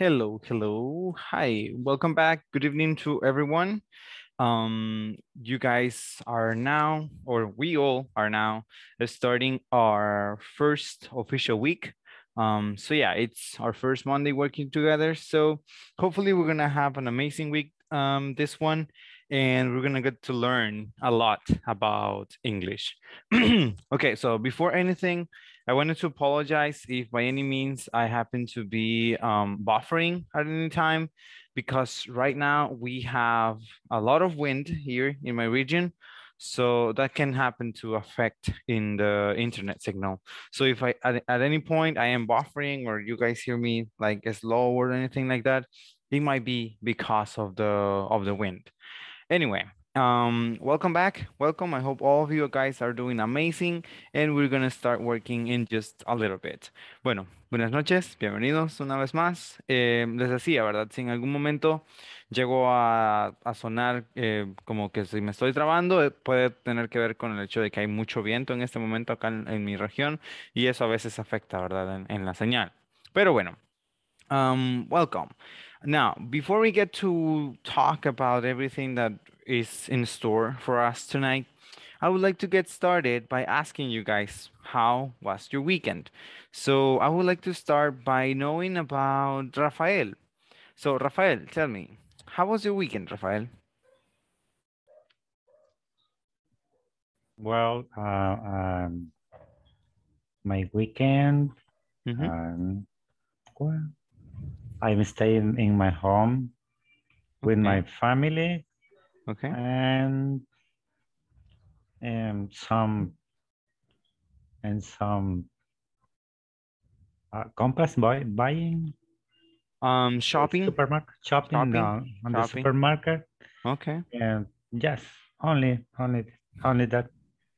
Hello, hello. Hi, welcome back. Good evening to everyone. Um, you guys are now, or we all are now, uh, starting our first official week. Um, so yeah, it's our first Monday working together. So hopefully we're gonna have an amazing week um, this one, and we're gonna get to learn a lot about English. okay, so before anything, I wanted to apologize if by any means I happen to be um, buffering at any time, because right now we have a lot of wind here in my region. So that can happen to affect in the internet signal. So if I, at, at any point I am buffering or you guys hear me like slow or anything like that, it might be because of the, of the wind. Anyway, um welcome back welcome i hope all of you guys are doing amazing and we're gonna start working in just a little bit bueno buenas noches bienvenidos una vez más eh, les decía verdad si en algún momento llegó a, sonar eh, como que si me estoy trabando eh, puede tener que ver con el hecho de que hay mucho viento en este momento acá en, mi región y eso a veces afecta verdad en, la señal pero bueno um welcome Now, before we get to talk about everything that is in store for us tonight, I would like to get started by asking you guys, how was your weekend? So I would like to start by knowing about Rafael. So Rafael, tell me, how was your weekend, Rafael? Well, uh, um, my weekend, mm -hmm. um, well, I'm staying in my home with my family Okay. And and some and some uh, compass buy, buying um shopping supermarket shopping, shopping. Uh, on shopping. the supermarket okay and yes only only only that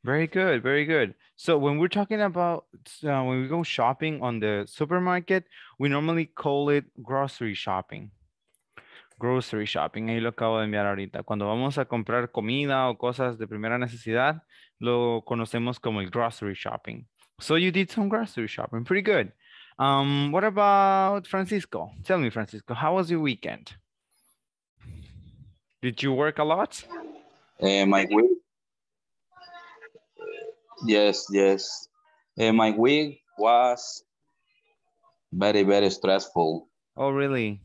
very good very good so when we're talking about uh, when we go shopping on the supermarket we normally call it grocery shopping grocery shopping, ahí lo acabo de enviar ahorita. Cuando vamos a comprar comida o cosas de primera necesidad, lo conocemos como el grocery shopping. So you did some grocery shopping, pretty good. Um, what about Francisco? Tell me, Francisco, how was your weekend? Did you work a lot? Eh, my week. Yes, yes. Eh, my week was very, very stressful. Oh, really?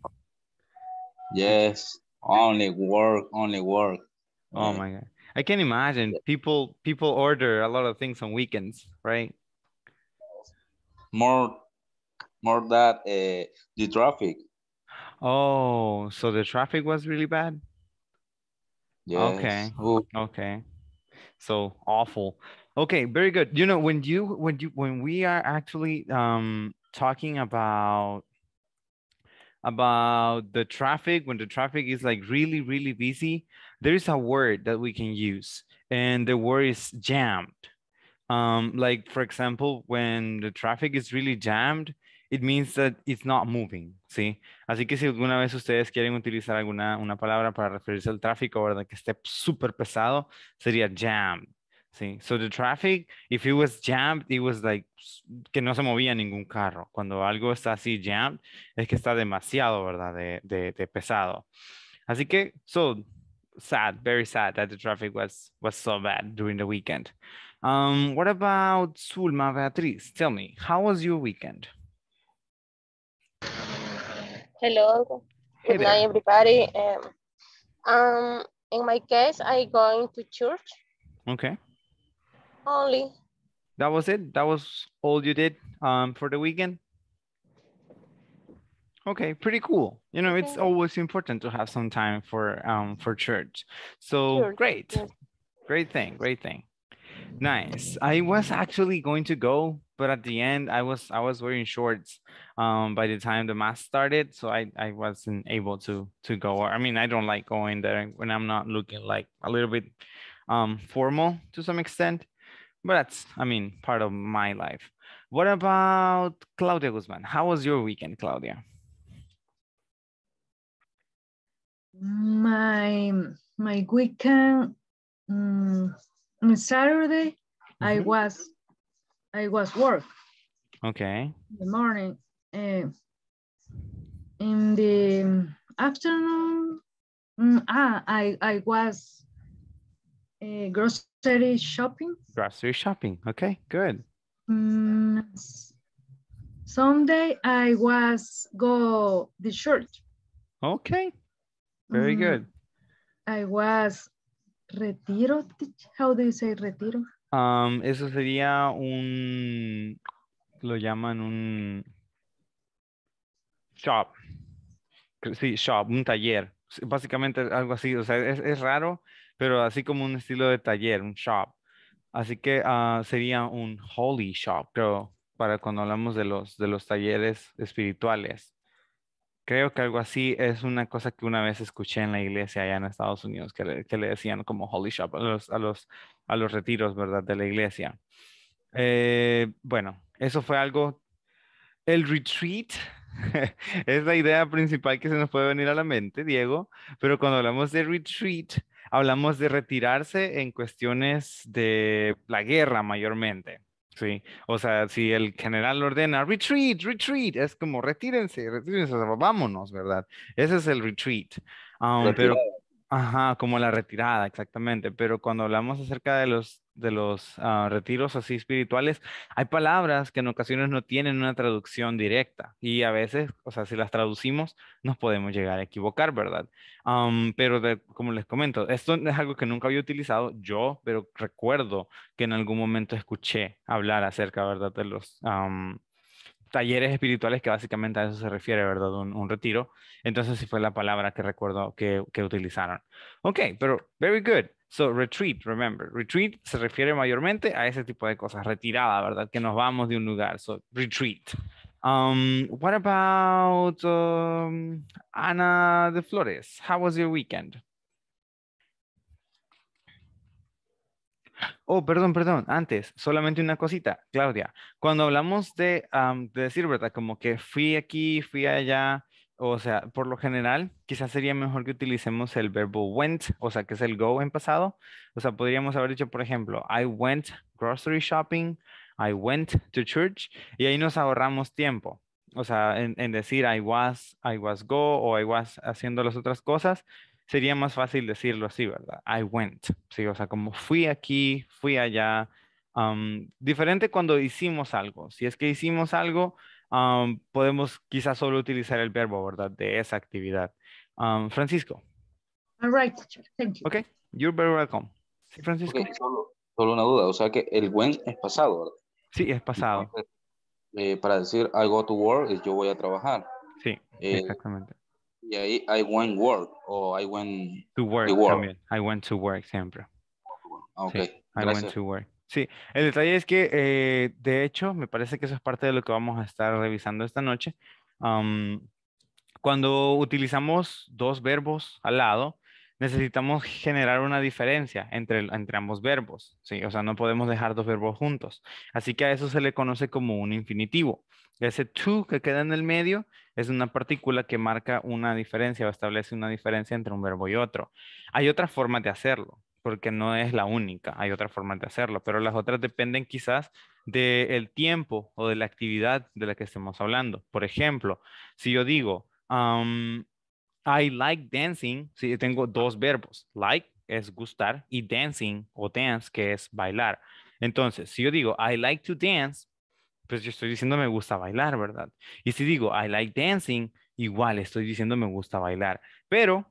Yes, only work, only work. Oh my god. I can imagine people people order a lot of things on weekends, right? More more that uh, the traffic. Oh, so the traffic was really bad? Yes. Okay. Ooh. Okay. So awful. Okay, very good. You know, when you when you when we are actually um talking about about the traffic when the traffic is like really really busy there is a word that we can use and the word is jammed um, like for example when the traffic is really jammed it means that it's not moving, ¿sí? Así que si alguna vez ustedes quieren utilizar alguna una palabra para referirse al tráfico, ¿verdad? Que esté súper pesado, sería jammed, Sí, so the traffic, if it was jammed, it was like que no se movía ningún carro. Cuando algo está así jammed, es que está demasiado, ¿verdad? De, de, de pesado. Así que, so sad, very sad that the traffic was, was so bad during the weekend. Um, what about Zulma Beatriz? Tell me, how was your weekend? Hello, good night, everybody. Um, um, in my case, I going to church. Okay only. That was it? That was all you did um, for the weekend? Okay, pretty cool. You know, it's always important to have some time for um for church. So sure. great. Yes. Great thing, great thing. Nice. I was actually going to go, but at the end I was I was wearing shorts um by the time the mass started, so I I wasn't able to to go. I mean, I don't like going there when I'm not looking like a little bit um formal to some extent. But that's, I mean, part of my life. What about Claudia Guzman? How was your weekend, Claudia? My my weekend um, on Saturday, mm -hmm. I mm-hmm. was I was work. Okay. In the morning. Uh, in the afternoon, um, ah, I I was uh, grocery grocery shopping. Grocery shopping. Okay, good. Someday mm, Sunday I was go the church. Okay, very mm-hmm. good. I was retiro. How do you say retiro? Um, eso sería un, lo llaman un shop. Sí, shop, un taller. Básicamente algo así, o sea, es raro pero así como un estilo de taller, un shop. Así que ah, sería un holy shop, creo, para cuando hablamos de los, de los talleres espirituales. Creo que algo así es una cosa que una vez escuché en la iglesia allá en Estados Unidos, que le, decían como holy shop a los, a los, retiros, ¿verdad? De la iglesia. Eh, bueno, eso fue algo. El retreat es la idea principal que se nos puede venir a la mente, Diego, pero cuando hablamos de retreat, hablamos de retirarse en cuestiones de la guerra mayormente. Sí, o sea, si el general ordena retreat, retreat, es como retírense, retírense, vámonos, ¿verdad? Ese es el retreat. Ah, pero Ajá, como la retirada, exactamente. Pero cuando hablamos acerca de los, de los ah, retiros así espirituales, hay palabras que en ocasiones no tienen una traducción directa y a veces, o sea, si las traducimos, nos podemos llegar a equivocar, ¿verdad? pero como les comento, esto es algo que nunca había utilizado yo, pero recuerdo que en algún momento escuché hablar acerca, ¿verdad? De los talleres espirituales, que básicamente a eso se refiere, ¿verdad? Un, retiro. Entonces, sí fue la palabra que recuerdo que, que, utilizaron. Ok, pero very good. So, retreat, remember. Retreat se refiere mayormente a ese tipo de cosas, retirada, ¿verdad? Que nos vamos de un lugar. So, retreat. Um, what about um, Ana de Flores? How was your weekend? Oh, perdón, perdón. Antes, solamente una cosita, Claudia. Cuando hablamos de, decir, ¿verdad? Como que fui aquí, fui allá, o sea, por lo general, quizás sería mejor que utilicemos el verbo went, o sea, que es el go en pasado. O sea, podríamos haber dicho, por ejemplo, I went grocery shopping, I went to church, y ahí nos ahorramos tiempo. O sea, en, en decir I was, I was go o I was haciendo las otras cosas, sería más fácil decirlo así, ¿verdad? I went, ¿sí? O sea, como fui aquí, fui allá. diferente cuando hicimos algo. Si es que hicimos algo, podemos quizás solo utilizar el verbo, ¿verdad? De esa actividad. Francisco. All right, Thank you. Ok, you're very welcome. Sí, Francisco. solo, una duda, o sea que el went es pasado, ¿verdad? Sí, es pasado. Eh, para decir I go to work es yo voy a trabajar. Sí, eh, exactamente. Y I went work o I went to work, I went to work siempre. Ah, okay. I went to work. Sí, el detalle es que, eh, de hecho, me parece que eso es parte de lo que vamos a estar revisando esta noche. cuando utilizamos dos verbos al lado, necesitamos generar una diferencia entre, entre ambos verbos, ¿sí? O sea, no podemos dejar dos verbos juntos. Así que a eso se le conoce como un infinitivo. Ese to que queda en el medio es una partícula que marca una diferencia o establece una diferencia entre un verbo y otro. Hay otras formas de hacerlo, porque no es la única, hay otras formas de hacerlo, pero las otras dependen quizás del tiempo o de la actividad de la que estemos hablando. Por ejemplo, si yo digo, um, I like dancing, si tengo dos verbos, like es gustar y dancing o dance que es bailar. Entonces, si yo digo, I like to dance, pues yo estoy diciendo me gusta bailar, ¿verdad? Y si digo I like dancing, igual estoy diciendo me gusta bailar, pero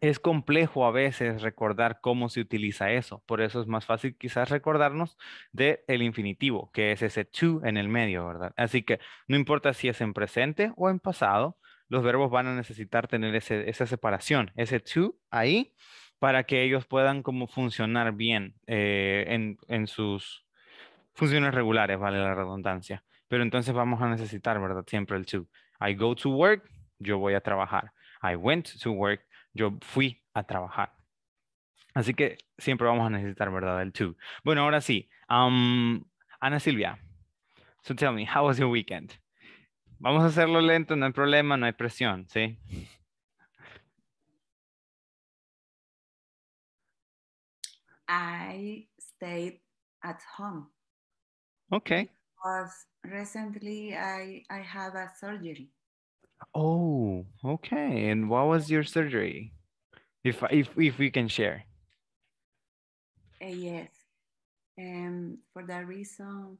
es complejo a veces recordar cómo se utiliza eso, por eso es más fácil quizás recordarnos de infinitivo, que es ese to en el medio, ¿verdad? Así que no importa si es en presente o en pasado, los verbos van a necesitar tener esa separación, ese to ahí, para que ellos puedan como funcionar bien eh, en sus funciones regulares, vale la redundancia. Pero entonces vamos a necesitar, ¿verdad? Siempre el to. I go to work, yo voy a trabajar. I went to work, yo fui a trabajar. Así que siempre vamos a necesitar, ¿verdad? El to. Bueno, ahora sí. Ana Silvia, so tell me, how was your weekend? Vamos a hacerlo lento, no hay problema, no hay presión, ¿sí? I stayed at home. Okay. Because recently I, I have a surgery. Oh, okay. And what was your surgery? If, if, if we can share. Uh, yes. Um, for that reason.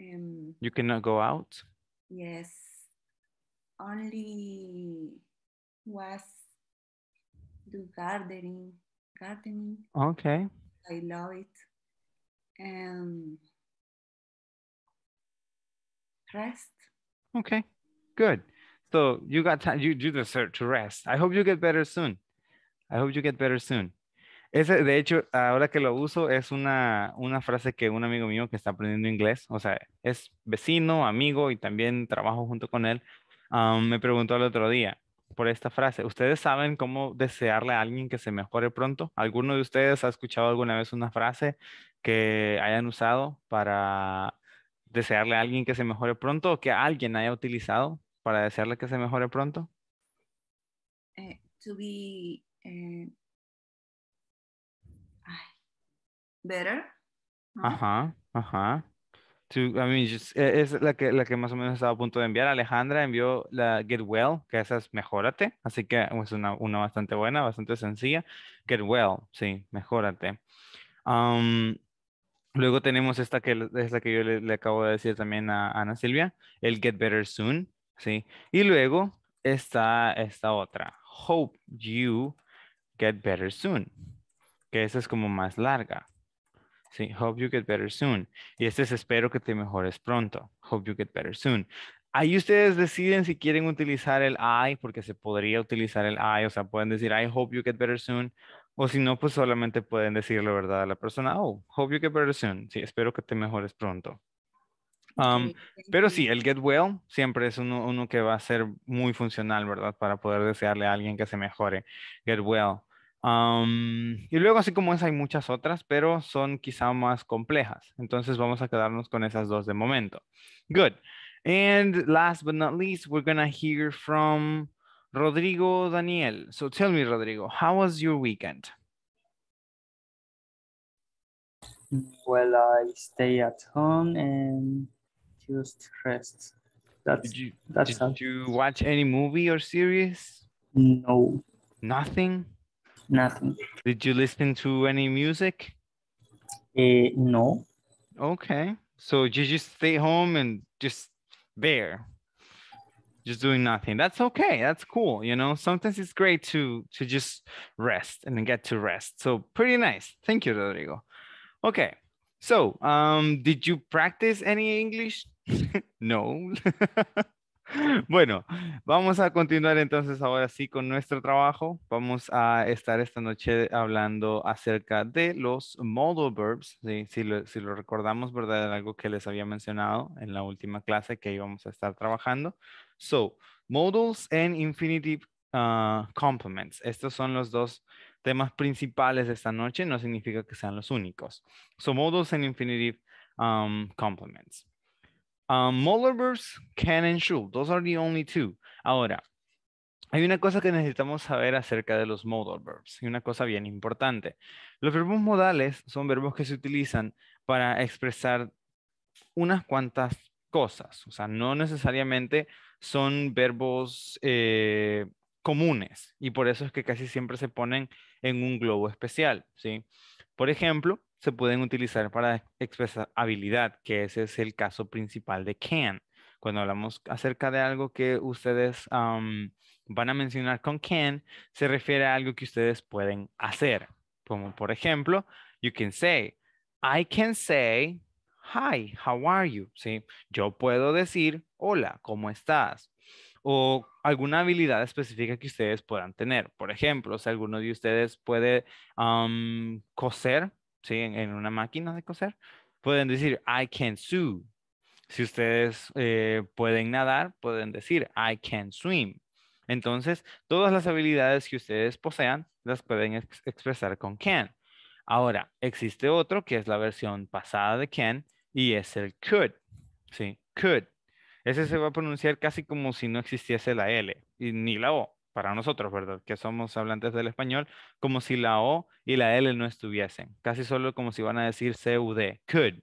Um, you cannot go out? Yes. Only was do gardening. Gardening. Okay. I love it. And um, Rest. Okay, good. So you got time, you do deserve to rest. I hope you get better soon. I hope you get better soon. Ese, de hecho, ahora que lo uso, es una, una frase que un amigo mío que está aprendiendo inglés, o sea, es vecino, amigo y también trabajo junto con él, um, me preguntó el otro día por esta frase. ¿Ustedes saben cómo desearle a alguien que se mejore pronto? ¿Alguno de ustedes ha escuchado alguna vez una frase que hayan usado para desearle a alguien que se mejore pronto o que alguien haya utilizado para desearle que se mejore pronto? Eh, to be eh, better. Ajá, ajá. E, es la que, la que más o menos estaba a punto de enviar. Alejandra envió la Get Well, que esa es Mejórate. Así que oh, es una, una bastante buena, bastante sencilla. Get Well, sí, Mejórate. Um, Luego tenemos esta que es la que yo le, acabo de decir también a Ana Silvia, el Get Better Soon, ¿sí? Y luego está esta otra, Hope You Get Better Soon, que esa es como más larga, ¿sí? Hope You Get Better Soon. Y este es espero que te mejores pronto, Hope You Get Better Soon. Ahí ustedes deciden si quieren utilizar el I, porque se podría utilizar el I, o sea, pueden decir I hope you get better soon, o si no, pues solamente pueden decir la verdad a la persona, oh, hope you get better soon. Sí, espero que te mejores pronto. Pero sí, el get well siempre es uno, que va a ser muy funcional, ¿verdad? Para poder desearle a alguien que se mejore. Get well. y luego, así como es, hay muchas otras, pero son quizá más complejas. Entonces, vamos a quedarnos con esas dos de momento. Good. And last but not least, we're going to hear from Rodrigo Daniel. So tell me, Rodrigo, how was your weekend? Well, I stay at home and just rest. That's, did you, that's did you watch any movie or series? No. Nothing? Nothing. Did you listen to any music? Uh, no. Okay. So you just stay home and just there? just doing nothing that's okay that's cool you know sometimes it's great to to just rest and get to rest so pretty nice thank you rodrigo okay so um did you practice any english no Bueno, vamos a continuar entonces ahora sí con nuestro trabajo. Vamos a estar esta noche hablando acerca de los modal verbs. ¿sí? Si, lo, si, lo, recordamos, ¿verdad? Algo que les había mencionado en la última clase que íbamos a estar trabajando. So, modals and infinitive ah, complements. Estos son los dos temas principales de esta noche. No significa que sean los únicos. So, modals and infinitive um, complements. Um, modal verbs can and should. Those are the only two. Ahora, hay una cosa que necesitamos saber acerca de los modal verbs y una cosa bien importante. Los verbos modales son verbos que se utilizan para expresar unas cuantas cosas, o sea, no necesariamente son verbos eh, comunes y por eso es que casi siempre se ponen en un globo especial, ¿sí? Por ejemplo, se pueden utilizar para expresar habilidad, que ese es el caso principal de can. Cuando hablamos acerca de algo que ustedes van a mencionar con can, se refiere a algo que ustedes pueden hacer. Como por ejemplo, you can say, I can say hi, how are you? ¿Sí? Yo puedo decir, hola, ¿cómo estás? O alguna habilidad específica que ustedes puedan tener. Por ejemplo, si alguno de ustedes puede coser, ¿sí? En, una máquina de coser, pueden decir, I can sew. Si ustedes eh, pueden nadar, pueden decir, I can swim. Entonces, todas las habilidades que ustedes posean las pueden expresar con can. Ahora, existe otro que es la versión pasada de can, y es el could, ¿sí? Could. Ese se va a pronunciar casi como si no existiese la L y ni la O para nosotros, ¿verdad? Que somos hablantes del español, como si la O y la L no estuviesen, casi solo como si van a decir CUD, could.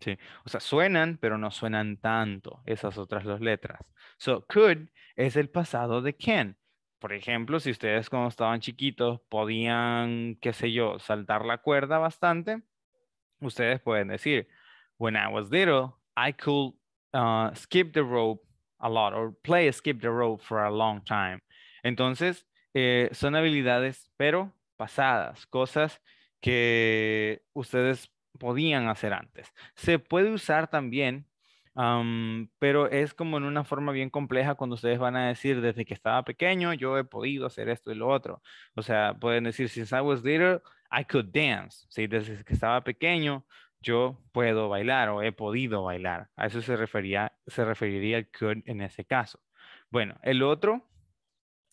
Sí. O sea, suenan, pero no suenan tanto esas otras dos letras. So, could es el pasado de can. Por ejemplo, si ustedes cuando estaban chiquitos podían, qué sé yo, saltar la cuerda bastante, ustedes pueden decir, when I was little, I could uh, skip the rope a lot or play skip the rope for a long time. Entonces, eh, son habilidades, pero pasadas, cosas que ustedes podían hacer antes. Se puede usar también, pero es como en una forma bien compleja cuando ustedes van a decir, desde que estaba pequeño, yo he podido hacer esto y lo otro. O sea, pueden decir, since I was little, I could dance. ¿Sí? Desde que estaba pequeño, yo puedo bailar o he podido bailar. A eso se, refería, se referiría el could en ese caso. Bueno, el otro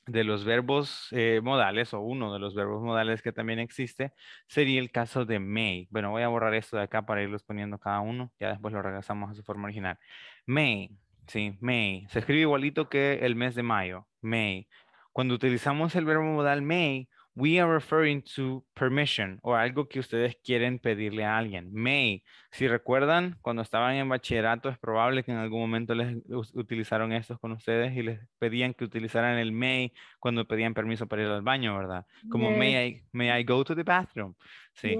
de los verbos eh, modales o uno de los verbos modales que también existe sería el caso de may. Bueno, voy a borrar esto de acá para irlos poniendo cada uno. Ya después lo regresamos a su forma original. May, sí, may. Se escribe igualito que el mes de mayo, may. Cuando utilizamos el verbo modal may, We are referring to permission o algo que ustedes quieren pedirle a alguien. May. Si recuerdan, cuando estaban en bachillerato es probable que en algún momento les utilizaron estos con ustedes y les pedían que utilizaran el may cuando pedían permiso para ir al baño, ¿verdad? Como may, I, may I go to the bathroom. Sí.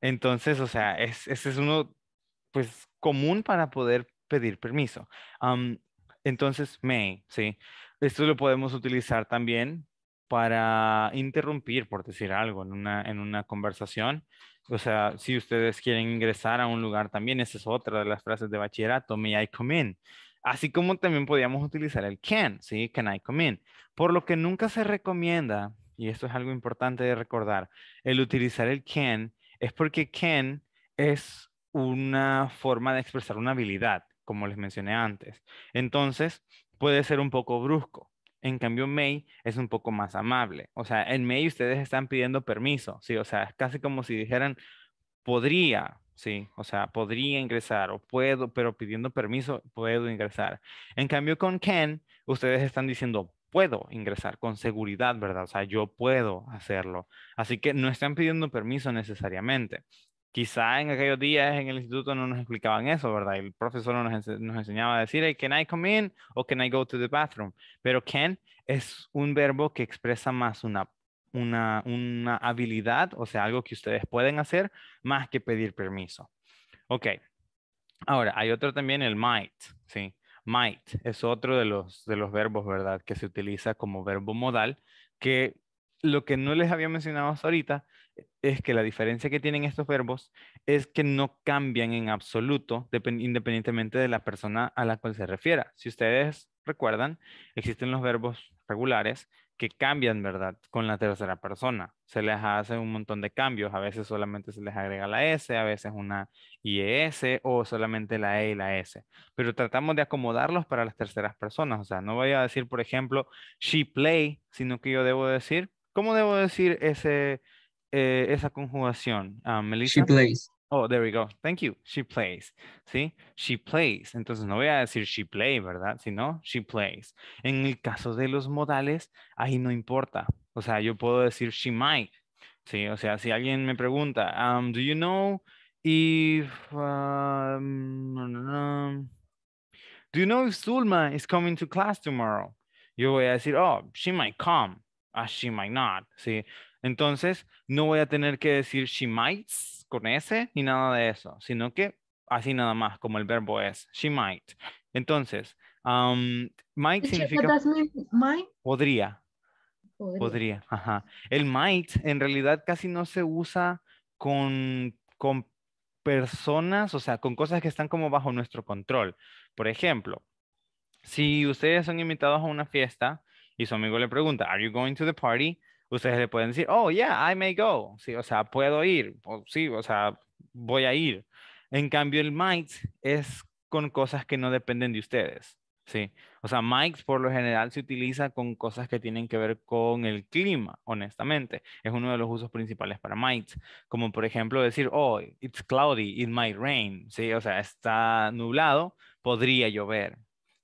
Entonces, o sea, ese es uno pues común para poder pedir permiso. entonces, may, ¿sí? Esto lo podemos utilizar también para interrumpir, por decir algo, en una, en una conversación. O sea, si ustedes quieren ingresar a un lugar también, esa es otra de las frases de bachillerato, may I come in. Así como también podíamos utilizar el can, ¿sí? Can I come in? Por lo que nunca se recomienda, y esto es algo importante de recordar, el utilizar el can es porque can es una forma de expresar una habilidad, como les mencioné antes. Entonces, puede ser un poco brusco. En cambio, May es un poco más amable. O sea, en May ustedes están pidiendo permiso, ¿sí? O sea, es casi como si dijeran, podría, ¿sí? O sea, podría ingresar o puedo, pero pidiendo permiso, puedo ingresar. En cambio, con Ken, ustedes están diciendo, puedo ingresar con seguridad, ¿verdad? O sea, yo puedo hacerlo. Así que no están pidiendo permiso necesariamente quizá en aquellos días en el instituto no nos explicaban eso, ¿verdad? El profesor nos, nos enseñaba a decir, can I come in o can I go to the bathroom? Pero can es un verbo que expresa más una, habilidad, o sea, algo que ustedes pueden hacer más que pedir permiso. Ok. Ahora, hay otro también, el might, ¿sí? Might es otro de los, de los verbos, ¿verdad? Que se utiliza como verbo modal, que lo que no les había mencionado hasta ahorita es que la diferencia que tienen estos verbos es que no cambian en absoluto independientemente de la persona a la cual se refiera. Si ustedes recuerdan, existen los verbos regulares que cambian, ¿verdad? Con la tercera persona. Se les hace un montón de cambios. A veces solamente se les agrega la S, a veces una IES o solamente la E y la S. Pero tratamos de acomodarlos para las terceras personas. O sea, no voy a decir, por ejemplo, she play, sino que yo debo decir, ¿cómo debo decir ese... Eh, esa conjugación? Ah, she plays. Oh, there we go. Thank you. She plays. ¿Sí? She plays. Entonces no voy a decir she play, ¿verdad? Sino she plays. En el caso de los modales, ahí no importa. O sea, yo puedo decir she might. ¿Sí? O sea, si alguien me pregunta, um, do you know if... Um, do you know if Zulma is coming to class tomorrow? Yo voy a decir, oh, she might come. Uh, she might not. ¿Sí? Entonces, no voy a tener que decir she might con S ni nada de eso, sino que así nada más, como el verbo es, she might. Entonces, might significa... Podría. Podría. El might en realidad casi no se usa con, con personas, o sea, con cosas que están como bajo nuestro control. Por ejemplo, si ustedes son invitados a una fiesta y su amigo le pregunta, ¿Are you going to the party? ustedes le pueden decir, oh, yeah, I may go. Sí, o sea, puedo ir. O, sí, o sea, voy a ir. En cambio, el might es con cosas que no dependen de ustedes. Sí. O sea, might por lo general se utiliza con cosas que tienen que ver con el clima, honestamente. Es uno de los usos principales para might. Como por ejemplo decir, oh, it's cloudy, it might rain. Sí, o sea, está nublado, podría llover.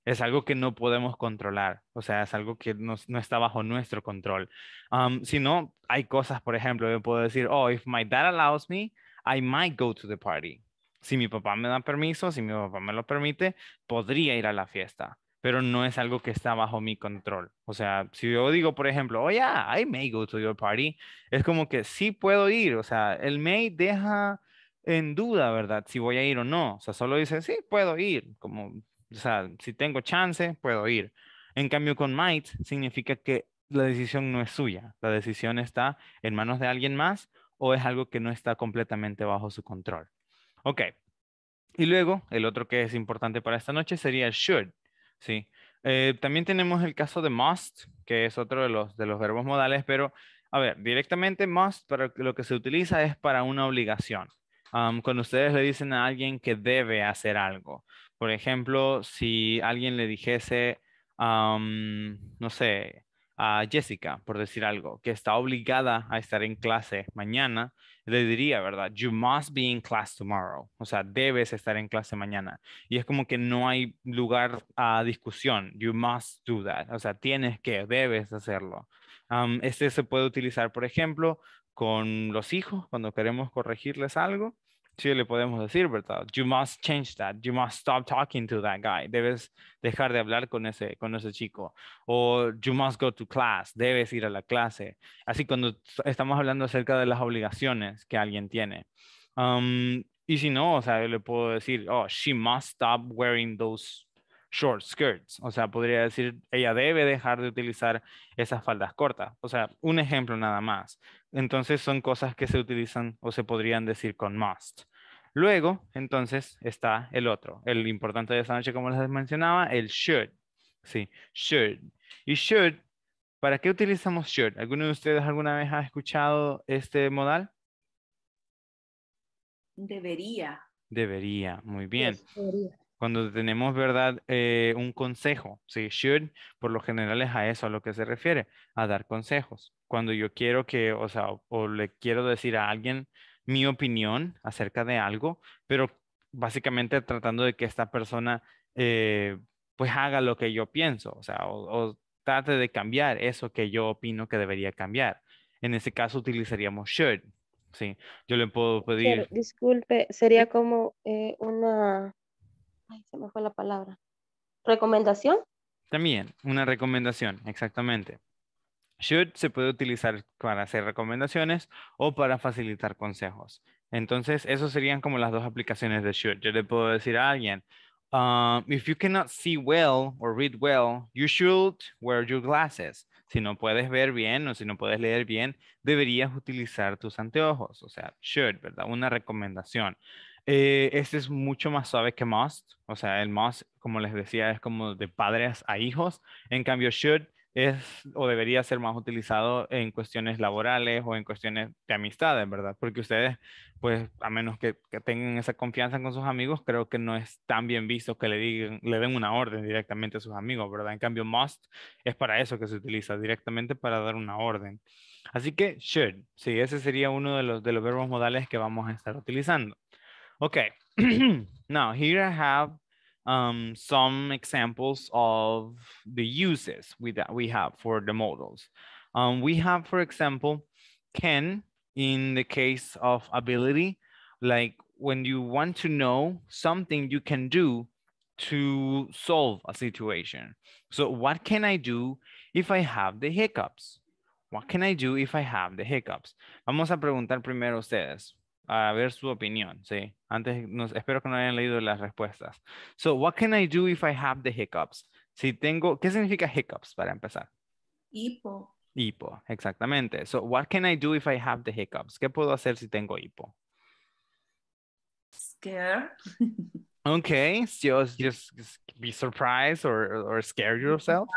Es algo que no podemos controlar, o sea, es algo que no, está bajo nuestro control. Um, si no, hay cosas, por ejemplo, yo puedo decir, oh, if my dad allows me, I might go to the party. Si mi papá me da permiso, si mi papá me lo permite, podría ir a la fiesta, pero no es algo que está bajo mi control. O sea, si yo digo, por ejemplo, oh, yeah, I may go to your party, es como que sí puedo ir, o sea, el may deja en duda, ¿verdad? Si voy a ir o no. O sea, solo dice, sí, puedo ir, como o sea, si tengo chance, puedo ir. En cambio, con might significa que la decisión no es suya. La decisión está en manos de alguien más o es algo que no está completamente bajo su control. Ok. Y luego, el otro que es importante para esta noche sería should. ¿sí? Eh, también tenemos el caso de must, que es otro de los, de los verbos modales, pero a ver, directamente must para lo que se utiliza es para una obligación. cuando ustedes le dicen a alguien que debe hacer algo. Por ejemplo, si alguien le dijese, no sé, a Jessica, por decir algo, que está obligada a estar en clase mañana, le diría, ¿verdad? You must be in class tomorrow. O sea, debes estar en clase mañana. Y es como que no hay lugar a discusión. You must do that. O sea, tienes que, debes hacerlo. este se puede utilizar, por ejemplo, con los hijos, cuando queremos corregirles algo sí le podemos decir, ¿verdad? You must change that. You must stop talking to that guy. Debes dejar de hablar con ese, con ese chico. O you must go to class. Debes ir a la clase. Así cuando estamos hablando acerca de las obligaciones que alguien tiene. Um, y si no, o sea, yo le puedo decir, oh, she must stop wearing those short skirts. O sea, podría decir, ella debe dejar de utilizar esas faldas cortas. O sea, un ejemplo nada más. Entonces son cosas que se utilizan o se podrían decir con must. Luego, entonces, está el otro, el importante de esta noche, como les mencionaba, el should. Sí, should. Y should, ¿para qué utilizamos should? ¿Alguno de ustedes alguna vez ha escuchado este modal? Debería. Debería, muy bien. Debería cuando tenemos, ¿verdad? Eh, un consejo, ¿sí? Should, por lo general es a eso a lo que se refiere, a dar consejos. Cuando yo quiero que, o sea, o, le quiero decir a alguien mi opinión acerca de algo, pero básicamente tratando de que esta persona, eh, pues haga lo que yo pienso, o sea, o, trate de cambiar eso que yo opino que debería cambiar. En ese caso utilizaríamos should, ¿sí? Yo le puedo pedir... disculpe, sería como eh, una ay, se me fue la palabra. ¿Recomendación? También, una recomendación, exactamente. Should se puede utilizar para hacer recomendaciones o para facilitar consejos. Entonces, eso serían como las dos aplicaciones de should. Yo le puedo decir a alguien, ah, if you cannot see well or read well, you should wear your glasses si no puedes ver bien o si no puedes leer bien, deberías utilizar tus anteojos, o sea, should, ¿verdad? Una recomendación. Eh, este es mucho más suave que must, o sea, el must, como les decía, es como de padres a hijos. En cambio, should es o debería ser más utilizado en cuestiones laborales o en cuestiones de amistades, ¿verdad? Porque ustedes, pues, a menos que, tengan esa confianza con sus amigos, creo que no es tan bien visto que le, den una orden directamente a sus amigos, ¿verdad? En cambio, must es para eso que se utiliza, directamente para dar una orden. Así que should, sí, ese sería uno de los, de los verbos modales que vamos a estar utilizando. Ok, now here I have um, some examples of the uses we, that we have for the models. Um, we have, for example, can in the case of ability, like when you want to know something you can do to solve a situation. So what can I do if I have the hiccups? What can I do if I have the hiccups? Vamos a preguntar primero ustedes. a ver su opinión, ¿sí? Antes, nos, espero que no hayan leído las respuestas. So, what can I do if I have the hiccups? Si tengo, ¿qué significa hiccups para empezar? Hipo. Hipo, exactamente. So, what can I do if I have the hiccups? ¿Qué puedo hacer si tengo hipo? Scare. okay, just, just be surprised or, or scare yourself.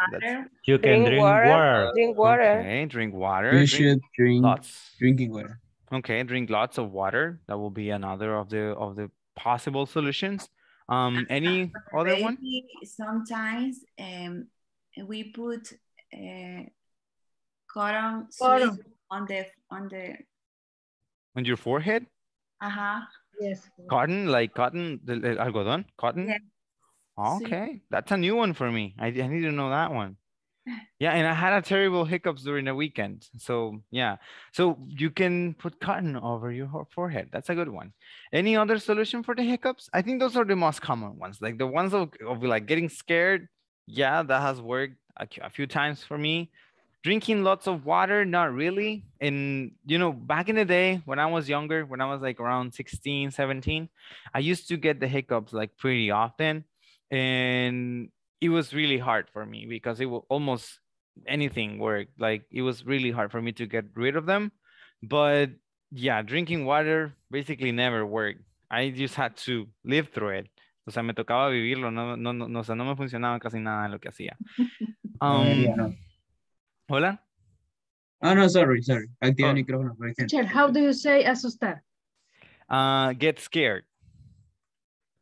You can drink, water. Drink water. drink water. You should drink lots. drinking water. Okay, drink lots of water. That will be another of the of the possible solutions. Um, any other maybe one? Sometimes um, we put uh, cotton, on the on the on your forehead. Uh huh. Yes. Cotton, like cotton, the, the algodón, cotton. Yes. Okay, that's a new one for me. I, I need to know that one yeah and i had a terrible hiccups during the weekend so yeah so you can put cotton over your forehead that's a good one any other solution for the hiccups i think those are the most common ones like the ones of, of like getting scared yeah that has worked a, a few times for me drinking lots of water not really and you know back in the day when i was younger when i was like around 16 17 i used to get the hiccups like pretty often and it was really hard for me because it was almost anything worked. Like it was really hard for me to get rid of them. But yeah, drinking water basically never worked. I just had to live through it. O sea, me tocaba vivirlo, no, no, no, no, o sea, no me funcionaba casi nada lo que hacía. Um, oh, yeah. Hola. Oh, no, sorry, sorry. Activa oh. el micrófono. Teacher, how do you say asustar? Uh, get scared.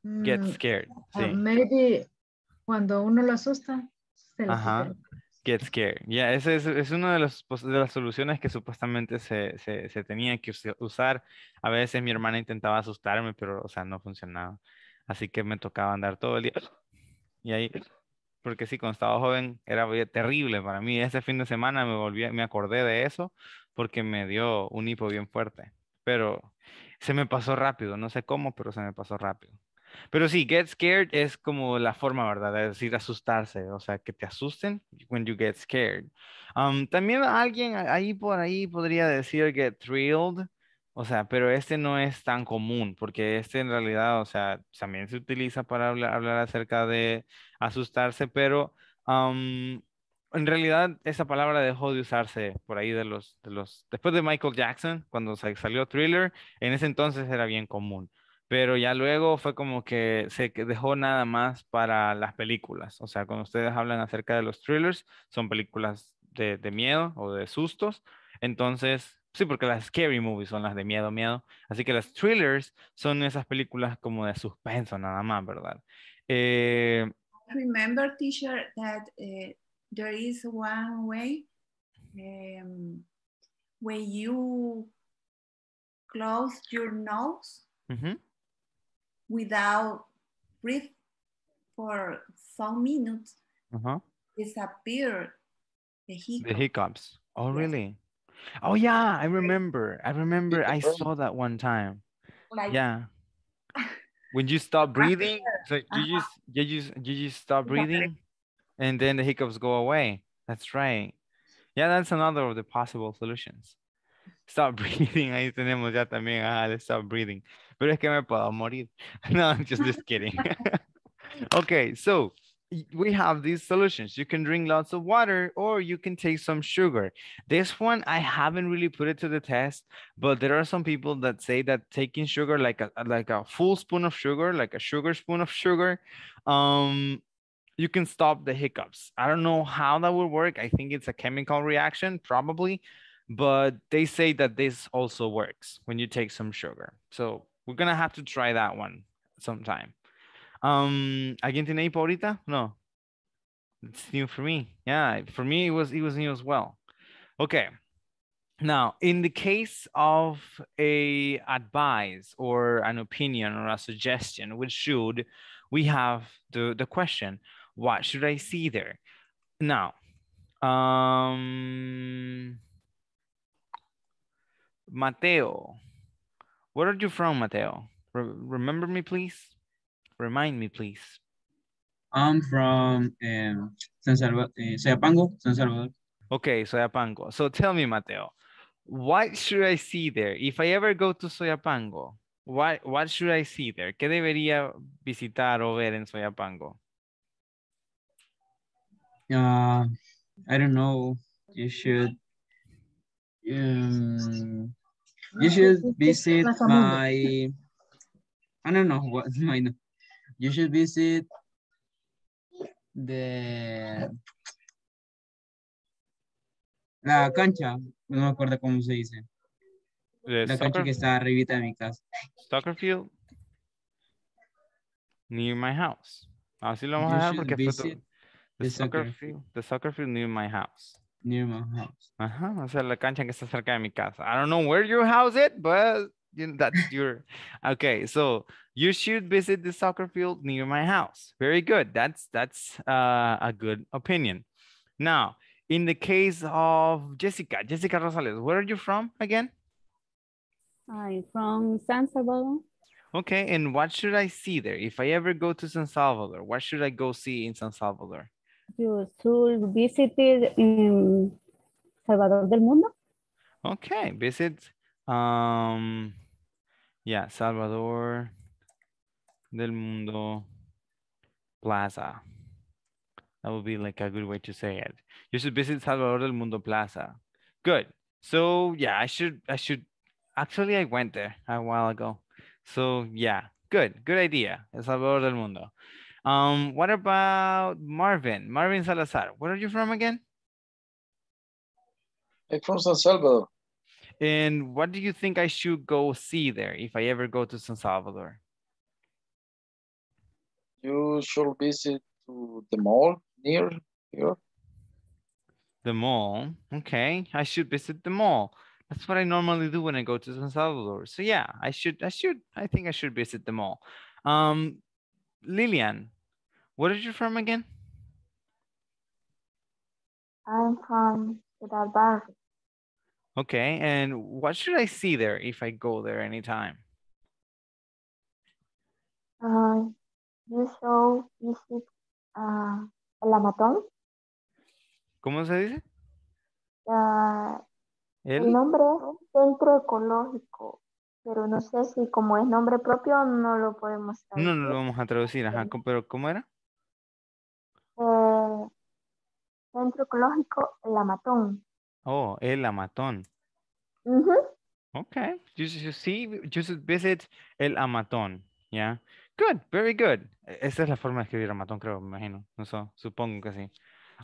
Get mm, scared. Mm, sí. Maybe Cuando uno lo asusta, se lo Ajá. scared. Ya, ese esa es, es, una de, los, pues, de las soluciones que supuestamente se, se, se tenía que usar. A veces mi hermana intentaba asustarme, pero, o sea, no funcionaba. Así que me tocaba andar todo el día. Y ahí, porque sí, cuando estaba joven era terrible para mí. Ese fin de semana me volví, me acordé de eso porque me dio un hipo bien fuerte. Pero se me pasó rápido, no sé cómo, pero se me pasó rápido. Pero sí, get scared es como la forma, ¿verdad? De decir asustarse, o sea, que te asusten when you get scared. Um, también alguien ahí por ahí podría decir get thrilled, o sea, pero este no es tan común, porque este en realidad, o sea, también se utiliza para hablar, acerca de asustarse, pero um, en realidad esa palabra dejó de usarse por ahí de los, de los, después de Michael Jackson, cuando salió Thriller, en ese entonces era bien común pero ya luego fue como que se dejó nada más para las películas. O sea, cuando ustedes hablan acerca de los thrillers, son películas de, miedo o de sustos. Entonces, sí, porque las scary movies son las de miedo, miedo. Así que las thrillers son esas películas como de suspenso nada más, ¿verdad? Eh, remember, teacher, that eh, there is one way um, you close your nose. without breathe for some minutes, uh-huh. disappeared the hiccups. The hiccups. Oh, yes. really? Oh, yeah, I remember. I remember I saw that one time. Like, yeah. when you stop breathing, so you uh-huh. just you just you just stop breathing, and then the hiccups go away. That's right. Yeah, that's another of the possible solutions. Stop breathing. Ahí tenemos ya también. Ah, let's stop breathing pero es que me puedo morir. No, I'm just, just kidding. okay, so we have these solutions. You can drink lots of water or you can take some sugar. This one, I haven't really put it to the test, but there are some people that say that taking sugar, like a, like a full spoon of sugar, like a sugar spoon of sugar, um, you can stop the hiccups. I don't know how that would work. I think it's a chemical reaction probably, but they say that this also works when you take some sugar. So we're gonna have to try that one sometime. Um, ¿Alguien tiene hipo No. It's new for me. Yeah, for me it was it was new as well. Okay. Now, in the case of a advice or an opinion or a suggestion, which should we have the, the question, what should I see there? Now, um, Mateo, where are you from, Mateo? Re remember me, please? Remind me, please. I'm from um, San Salvador, uh, eh, Soyapango, San Salvador. Okay, Soyapango. So tell me, Mateo, what should I see there? If I ever go to Soyapango, what, what should I see there? ¿Qué debería visitar o ver en Soyapango? Uh, I don't know. You should um, You ah, should visit my, I don't know what's my You should visit the, la cancha, no me acuerdo cómo se dice. la cancha que está arribita de mi casa. Soccer field. Near my house. Así lo vamos a dejar porque visit the, the soccer field near my house. Near my house. Ajá, o sea, la cancha que está cerca de mi casa. I don't know where your house is, but you know, that's your... okay, so you should visit the soccer field near my house. Very good. That's, that's uh, a good opinion. Now, in the case of Jessica, Jessica Rosales, where are you from again? I'm from San Salvador. Okay, and what should I see there? If I ever go to San Salvador, what should I go see in San Salvador? you should visit um, Salvador del Mundo. Okay, visit, um, yeah, Salvador del Mundo Plaza. That would be like a good way to say it. You should visit Salvador del Mundo Plaza. Good. So yeah, I should, I should, actually I went there a while ago. So yeah, good, good idea. Salvador del Mundo. Um, what about Marvin? Marvin Salazar, where are you from again? I'm from San Salvador. And what do you think I should go see there if I ever go to San Salvador? You should visit to the mall near here. The mall, okay. I should visit the mall. That's what I normally do when I go to San Salvador. So yeah, I should, I should, I think I should visit the mall. Um, Lillian, ¿De are you from again? I'm from Hyderabad. Okay, and what should I see there if I go there anytime? Uh, you show uh, El Amatón. ¿Cómo se dice? Uh, ¿El? el nombre es Centro Ecológico pero no sé si como es nombre propio no lo podemos traducir. No, no lo vamos a traducir, ajá, pero ¿cómo era? Centro Ecológico El Oh, El Amatón. Mm -hmm. Okay. You, should see, just visit El Amatón. Yeah. Good, very good. Esa es la forma de escribir Amatón, creo, me imagino. No sé, so, supongo que sí.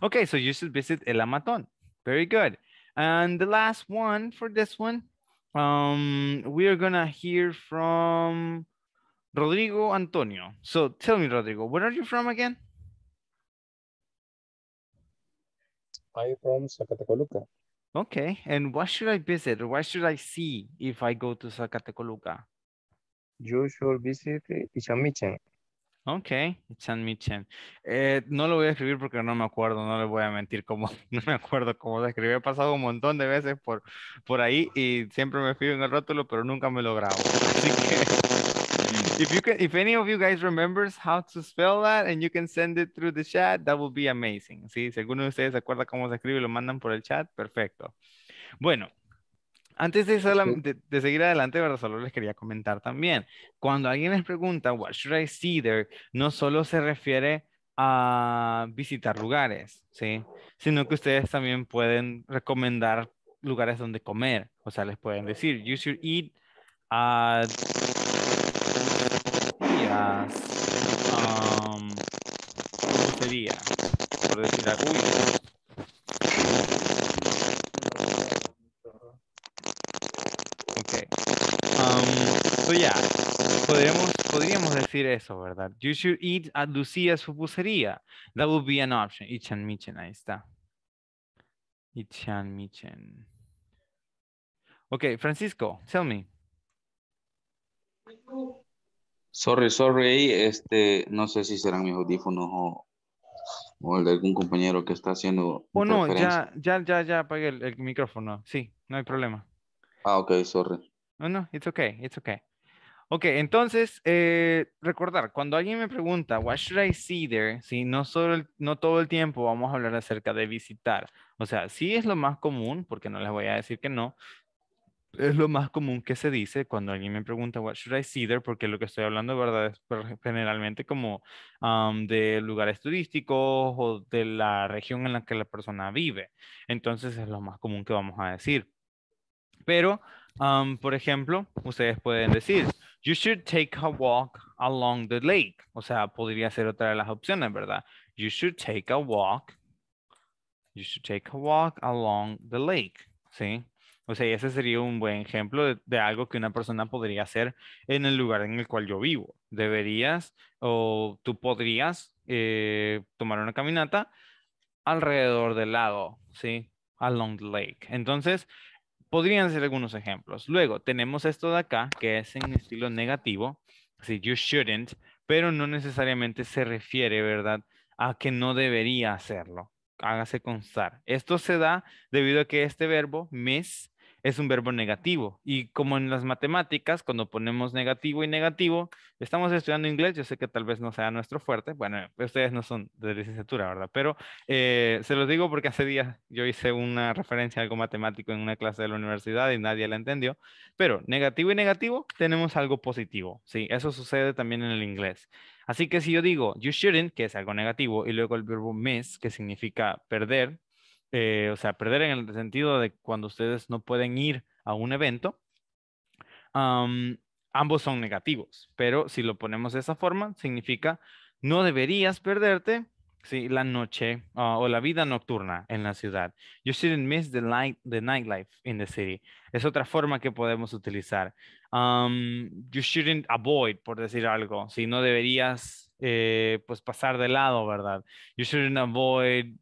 Okay, so you should visit El Amatón. Very good. And the last one for this one, um, we are gonna hear from Rodrigo Antonio. So tell me, Rodrigo, where are you from again? I'm from Zacatecoluca. Okay, and what should I visit? What should I see if I go to Zacatecoluca? You should visit Ichanmichen. Ok, San Eh, no lo voy a escribir porque no me acuerdo, no le voy a mentir como no me acuerdo cómo lo escribí, He pasado un montón de veces por, por ahí y siempre me fijo en el rótulo, pero nunca me lo grabo. Así que if you can if any of you guys remembers how to spell that and you can send it through the chat that would be amazing sí si alguno de ustedes acuerda cómo se escribe y lo mandan por el chat perfecto bueno antes de, seguir adelante, ¿verdad? Solo les quería comentar también. Cuando alguien les pregunta, what should I see there? No solo se refiere a visitar lugares, ¿sí? Sino que ustedes también pueden recomendar lugares donde comer. O sea, les pueden decir, you should eat at día, por decir Okay. Um, so yeah, podríamos, podríamos decir eso, ¿verdad? You should eat at Lucia's pupusería. That would be an option. Ichan Michen, ahí está. Ichan Michen. Okay, Francisco, tell me. Sorry, sorry, este, no sé si serán mis audífonos o, o el de algún compañero que está haciendo. Oh, no, ya, ya, ya, ya apagué el, micrófono. Sí, no hay problema. Ah, ok, sorry. No, no, it's okay, it's okay. Ok, entonces, eh, recordar, cuando alguien me pregunta, what should I see there? No, solo no todo el tiempo vamos a hablar acerca de visitar. O sea, sí es lo más común, porque no les voy a decir que no, es lo más común que se dice cuando alguien me pregunta, what should I see there? Porque lo que estoy hablando, ¿verdad? Es generalmente como de lugares turísticos o de la región en la que la persona vive. Entonces es lo más común que vamos a decir. Pero, por ejemplo, ustedes pueden decir, you should take a walk along the lake. O sea, podría ser otra de las opciones, ¿verdad? You should take a walk. You should take a walk along the lake. ¿Sí? O sea, ese sería un buen ejemplo de, algo que una persona podría hacer en el lugar en el cual yo vivo. Deberías o tú podrías eh, tomar una caminata alrededor del lago, ¿sí? Along the lake. Entonces, podrían ser algunos ejemplos. Luego, tenemos esto de acá, que es en estilo negativo, así, you shouldn't, pero no necesariamente se refiere, ¿verdad? A que no debería hacerlo hágase constar. Esto se da debido a que este verbo, miss, es un verbo negativo. Y como en las matemáticas, cuando ponemos negativo y negativo, estamos estudiando inglés, yo sé que tal vez no sea nuestro fuerte, bueno, ustedes no son de licenciatura, ¿verdad? Pero eh, se los digo porque hace días yo hice una referencia a algo matemático en una clase de la universidad y nadie la entendió, pero negativo y negativo tenemos algo positivo, ¿sí? Eso sucede también en el inglés. Así que si yo digo you shouldn't, que es algo negativo, y luego el verbo miss, que significa perder, eh, o sea, perder en el sentido de cuando ustedes no pueden ir a un evento, ambos son negativos, pero si lo ponemos de esa forma, significa no deberías perderte si la noche ah, o la vida nocturna en la ciudad. You shouldn't miss the, light, the nightlife in the city. Es otra forma que podemos utilizar. you shouldn't avoid, por decir algo. Si no deberías eh, pues pasar de lado, ¿verdad? You shouldn't avoid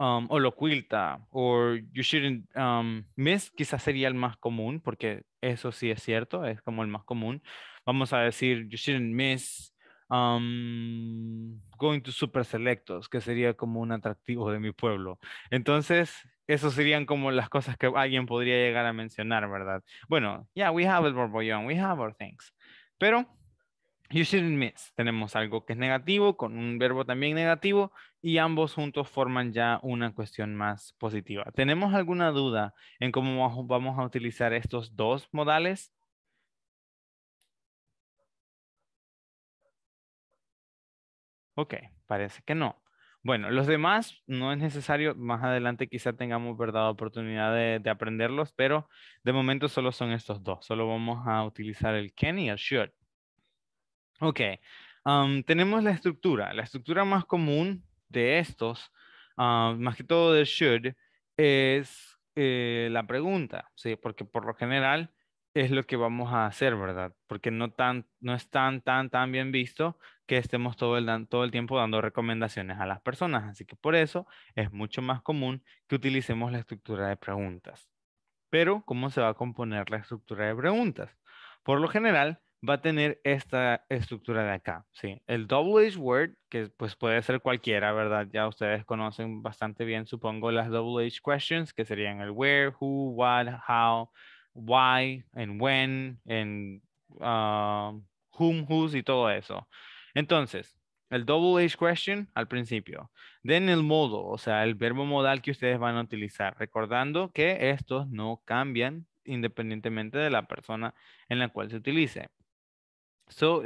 um, o lo oculta, o you shouldn't um, miss, quizás sería el más común, porque eso sí es cierto, es como el más común. Vamos a decir, you shouldn't miss um, going to super selectos, que sería como un atractivo de mi pueblo. Entonces, eso serían como las cosas que alguien podría llegar a mencionar, ¿verdad? Bueno, ya we have el Borbollón, we have our things. Pero You shouldn't miss. Tenemos algo que es negativo con un verbo también negativo y ambos juntos forman ya una cuestión más positiva. ¿Tenemos alguna duda en cómo vamos a utilizar estos dos modales? Ok, parece que no. Bueno, los demás no es necesario, más adelante quizá tengamos verdad oportunidad de aprenderlos, pero de momento solo son estos dos, solo vamos a utilizar el can y el should. Ok, tenemos la estructura. La estructura más común de estos, más que todo del should, es eh, la pregunta, ¿sí? Porque por lo general es lo que vamos a hacer, ¿verdad? Porque no, tan, no es tan, tan, tan bien visto que estemos todo el, todo el tiempo dando recomendaciones a las personas. Así que por eso es mucho más común que utilicemos la estructura de preguntas. Pero, ¿cómo se va a componer la estructura de preguntas? Por lo general, va a tener esta estructura de acá, ¿sí? El double H word, que pues puede ser cualquiera, ¿verdad? Ya ustedes conocen bastante bien, supongo, las double H questions, que serían el where, who, what, how, why, and when, and ah, whom, whose y todo eso. Entonces, el double H question al principio. Den el modo, o sea, el verbo modal que ustedes van a utilizar, recordando que estos no cambian independientemente de la persona en la cual se utilice. So,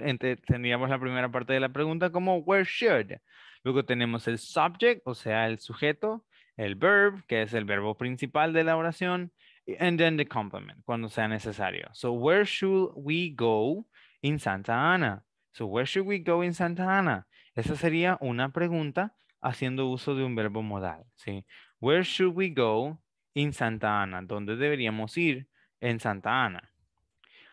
tendríamos la primera parte de la pregunta como where should. Luego tenemos el subject, o sea, el sujeto, el verb, que es el verbo principal de la oración, and then the complement, cuando sea necesario. So, where should we go in Santa Ana? So, where should we go in Santa Ana? Esa sería una pregunta haciendo uso de un verbo modal, Where should we go in Santa Ana? ¿Dónde deberíamos ir en Santa Ana?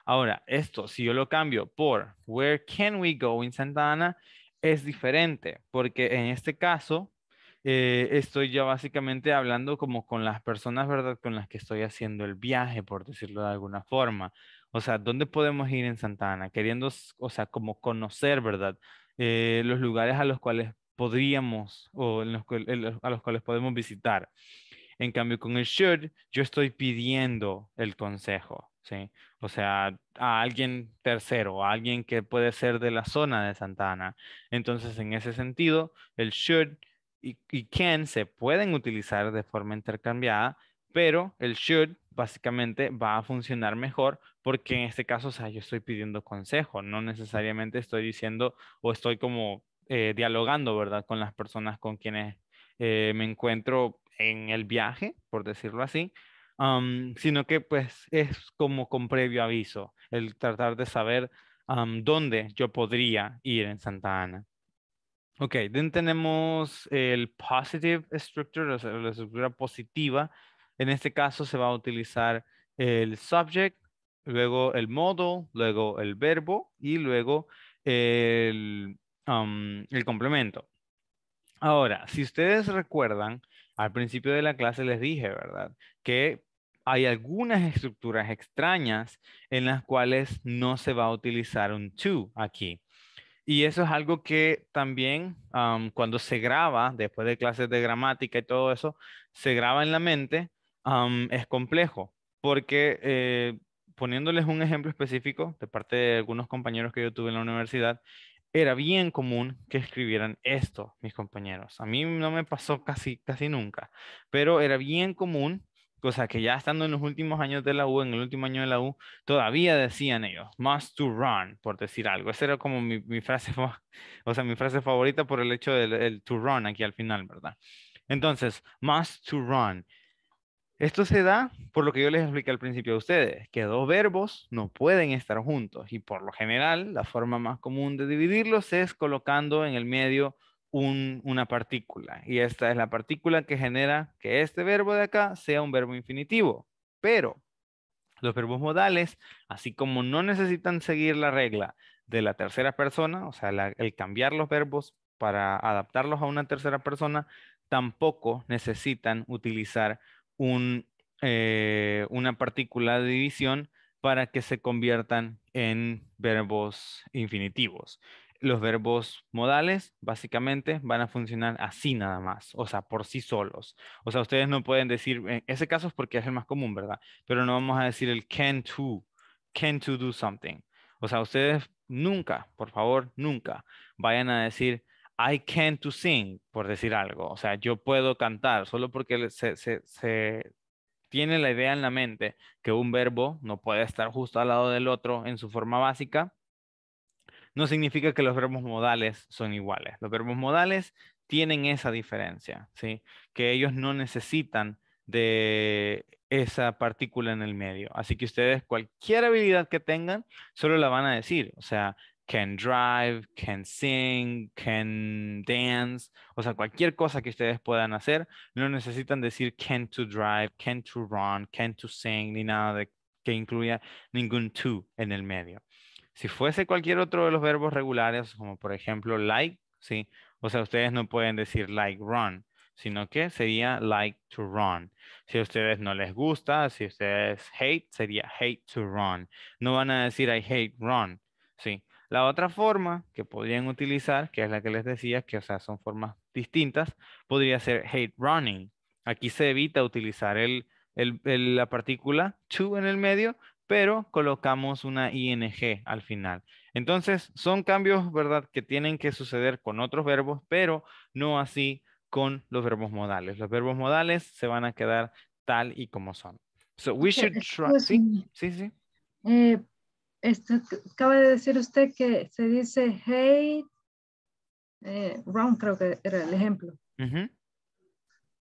Ahora, esto, si yo lo cambio por where can we go in Santa Ana, es diferente, porque en este caso eh, estoy ya básicamente hablando como con las personas, ¿verdad? Con las que estoy haciendo el viaje, por decirlo de alguna forma. O sea, ¿dónde podemos ir en Santa Ana? Queriendo, o sea, como conocer, ¿verdad? Eh, los lugares a los cuales podríamos o a los cuales podemos visitar. En cambio, con el should, yo estoy pidiendo el consejo. ¿sí? O sea, a alguien tercero, a alguien que puede ser de la zona de Santa Ana. Entonces, en ese sentido, el should y, y can se pueden utilizar de forma intercambiada, pero el should básicamente va a funcionar mejor porque en este caso, o sea, yo estoy pidiendo consejo, no necesariamente estoy diciendo o estoy como eh, dialogando, ¿verdad? Con las personas con quienes eh, me encuentro en el viaje, por decirlo así, sino que pues es como con previo aviso, el tratar de saber dónde yo podría ir en Santa Ana. Ok, then tenemos el positive structure, la estructura positiva. En este caso se va a utilizar el subject, luego el modo, luego el verbo y luego el, el complemento. Ahora, si ustedes recuerdan, al principio de la clase les dije, ¿verdad? Que hay algunas estructuras extrañas en las cuales no se va a utilizar un to aquí. Y eso es algo que también cuando se graba, después de clases de gramática y todo eso, se graba en la mente, es complejo, porque eh, poniéndoles un ejemplo específico de parte de algunos compañeros que yo tuve en la universidad, era bien común que escribieran esto mis compañeros. A mí no me pasó casi, casi nunca, pero era bien común, cosa que ya estando en los últimos años de la U, en el último año de la U, todavía decían ellos, must to run, por decir algo. Esa era como mi, frase, o sea, mi frase favorita por el hecho del to run aquí al final, ¿verdad? Entonces, must to run. Esto se da por lo que yo les expliqué al principio a ustedes, que dos verbos no pueden estar juntos y por lo general la forma más común de dividirlos es colocando en el medio una partícula y esta es la partícula que genera que este verbo de acá sea un verbo infinitivo. Pero los verbos modales, así como no necesitan seguir la regla de la tercera persona, o sea, el cambiar los verbos para adaptarlos a una tercera persona, tampoco necesitan utilizar eh, una particular división para que se conviertan en verbos infinitivos. Los verbos modales básicamente van a funcionar así nada más, o sea, por sí solos. O sea, ustedes no pueden decir, en ese caso es porque es el más común, ¿verdad? Pero no vamos a decir el can to, can to do something. O sea, ustedes nunca, por favor, nunca vayan a decir I can to sing, por decir algo. O sea, yo puedo cantar, solo porque se, se, tiene la idea en la mente que un verbo no puede estar justo al lado del otro en su forma básica, no significa que los verbos modales son iguales. Los verbos modales tienen esa diferencia, ¿sí? Que ellos no necesitan de esa partícula en el medio. Así que ustedes cualquier habilidad que tengan, solo la van a decir. O sea, can drive, can sing, can dance, o sea, cualquier cosa que ustedes puedan hacer, no necesitan decir can to drive, can to run, can to sing, ni nada de, que incluya ningún to en el medio. Si fuese cualquier otro de los verbos regulares, como por ejemplo like, ¿sí? O sea, ustedes no pueden decir like run, sino que sería like to run. Si a ustedes no les gusta, si ustedes hate, sería hate to run. No van a decir I hate run, ¿sí? La otra forma que podrían utilizar, que es la que les decía, que o sea, son formas distintas, podría ser hate running. Aquí se evita utilizar el, la partícula to en el medio, pero colocamos una ing al final. Entonces, son cambios, ¿verdad?, que tienen que suceder con otros verbos, pero no así con los verbos modales. Los verbos modales se van a quedar tal y como son. So we should try. Sí, sí, sí. Eh, este, acaba de decir usted que se dice hate eh, creo que era el ejemplo.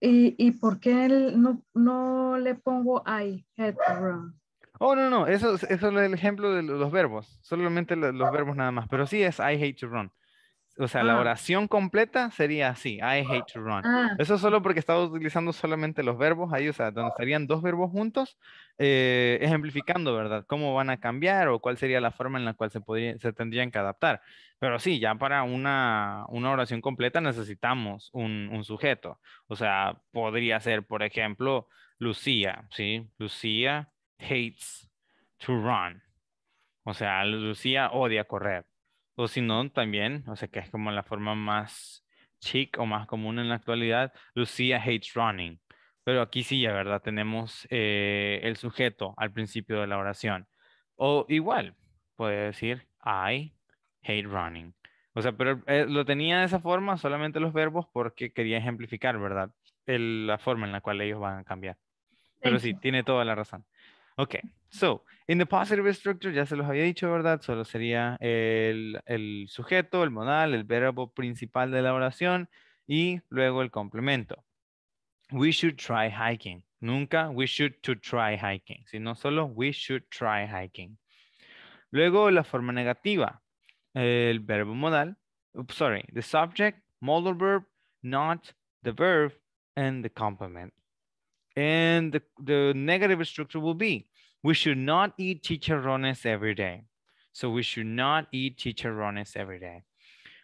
y, ¿Y por qué no, le pongo I to run? Oh, no, no, eso, es el ejemplo de los verbos, solamente los verbos nada más, pero sí es I hate to run o sea, la ah. oración completa sería así, I hate to run. Ah. Eso Eso solo porque estaba utilizando solamente los verbos ahí, o sea, donde estarían dos verbos juntos, eh, ejemplificando, ¿verdad? Cómo van a cambiar o cuál sería la forma en la cual se, podría, se tendrían que adaptar. Pero sí, ya para una, oración completa necesitamos un, un sujeto. O sea, podría ser, por ejemplo, Lucía, ¿sí? Lucía hates to run. O sea, Lucía odia correr. O si no, también, o sea, que es como la forma más chic o más común en la actualidad, Lucía hates running. Pero aquí sí, ya verdad, tenemos eh, el sujeto al principio de la oración. O igual, puede decir, I hate running. O sea, pero eh, lo tenía de esa forma, solamente los verbos, porque quería ejemplificar, ¿verdad? la forma en la cual ellos van a cambiar. Pero sí, tiene toda la razón. Ok, so, in the positive structure, ya se los había dicho, ¿verdad? Solo sería el, sujeto, el modal, el verbo principal de la oración y luego el complemento. We should try hiking. Nunca we should to try hiking, sino solo we should try hiking. Luego la forma negativa, el verbo modal, sorry, the subject, modal verb, not, the verb, and the complement. And the, the negative structure will be, we should not eat chicharrones every day. So we should not eat chicharrones every day.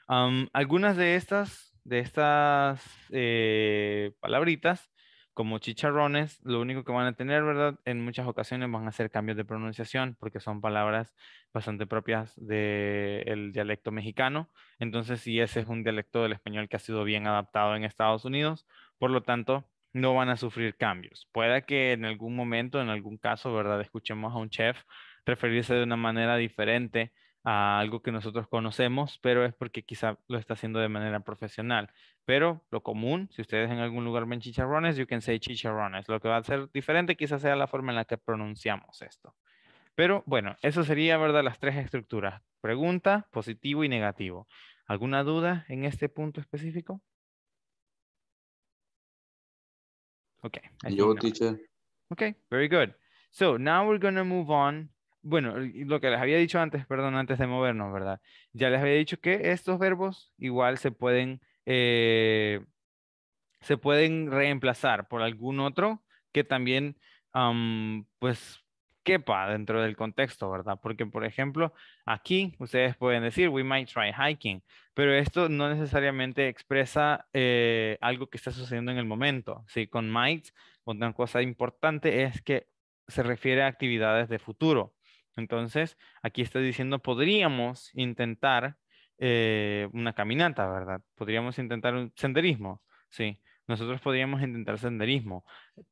Um, algunas de estas, de estas eh, palabritas, como chicharrones, lo único que van a tener, ¿verdad? En muchas ocasiones van a ser cambios de pronunciación porque son palabras bastante propias del dialecto mexicano. Entonces, si ese es un dialecto del español que ha sido bien adaptado en Estados Unidos, por lo tanto, no van a sufrir cambios. Puede que en algún momento, en algún caso, ¿verdad? Escuchemos a un chef referirse de una manera diferente a algo que nosotros conocemos, pero es porque quizá lo está haciendo de manera profesional. Pero lo común, si ustedes en algún lugar ven chicharrones, you can say chicharrones. Lo que va a ser diferente quizás sea la forma en la que pronunciamos esto. Pero bueno, eso sería, ¿verdad? Las tres estructuras. Pregunta, positivo y negativo. ¿Alguna duda en este punto específico? Okay. Yo, teacher. Okay, very good. So now we're going move on. Bueno, lo que les había dicho antes, perdón, antes de movernos, ¿verdad? Ya les había dicho que estos verbos igual se pueden, eh, se pueden reemplazar por algún otro que también, pues, quepa dentro del contexto, ¿verdad? Porque, por ejemplo, aquí ustedes pueden decir, we might try hiking, pero esto no necesariamente expresa eh, algo que está sucediendo en el momento. ¿sí? Con might, otra cosa importante es que se refiere a actividades de futuro. Entonces, aquí está diciendo, podríamos intentar eh, una caminata, ¿verdad? Podríamos intentar un senderismo, ¿sí? Nosotros podríamos intentar senderismo,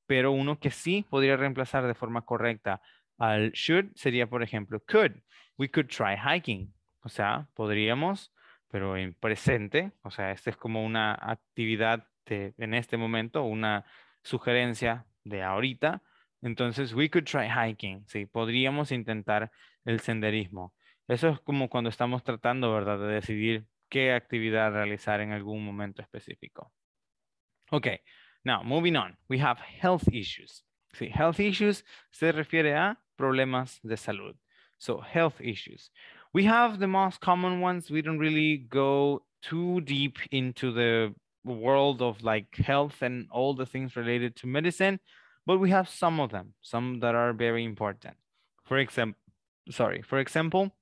pero uno que sí podría reemplazar de forma correcta al should sería, por ejemplo, could. We could try hiking. O sea, podríamos, pero en presente. O sea, esta es como una actividad de, en este momento, una sugerencia de ahorita. Entonces, we could try hiking. Sí, podríamos intentar el senderismo. Eso es como cuando estamos tratando, ¿verdad? De decidir qué actividad realizar en algún momento específico. Ok, now moving on. We have health issues. Sí, health issues se refiere a problemas de salud. So health issues. We have the most common ones. We don't really go too deep into the world of like health and all the things related to medicine, but we have some of them, some that are very important. For example, sorry, for example,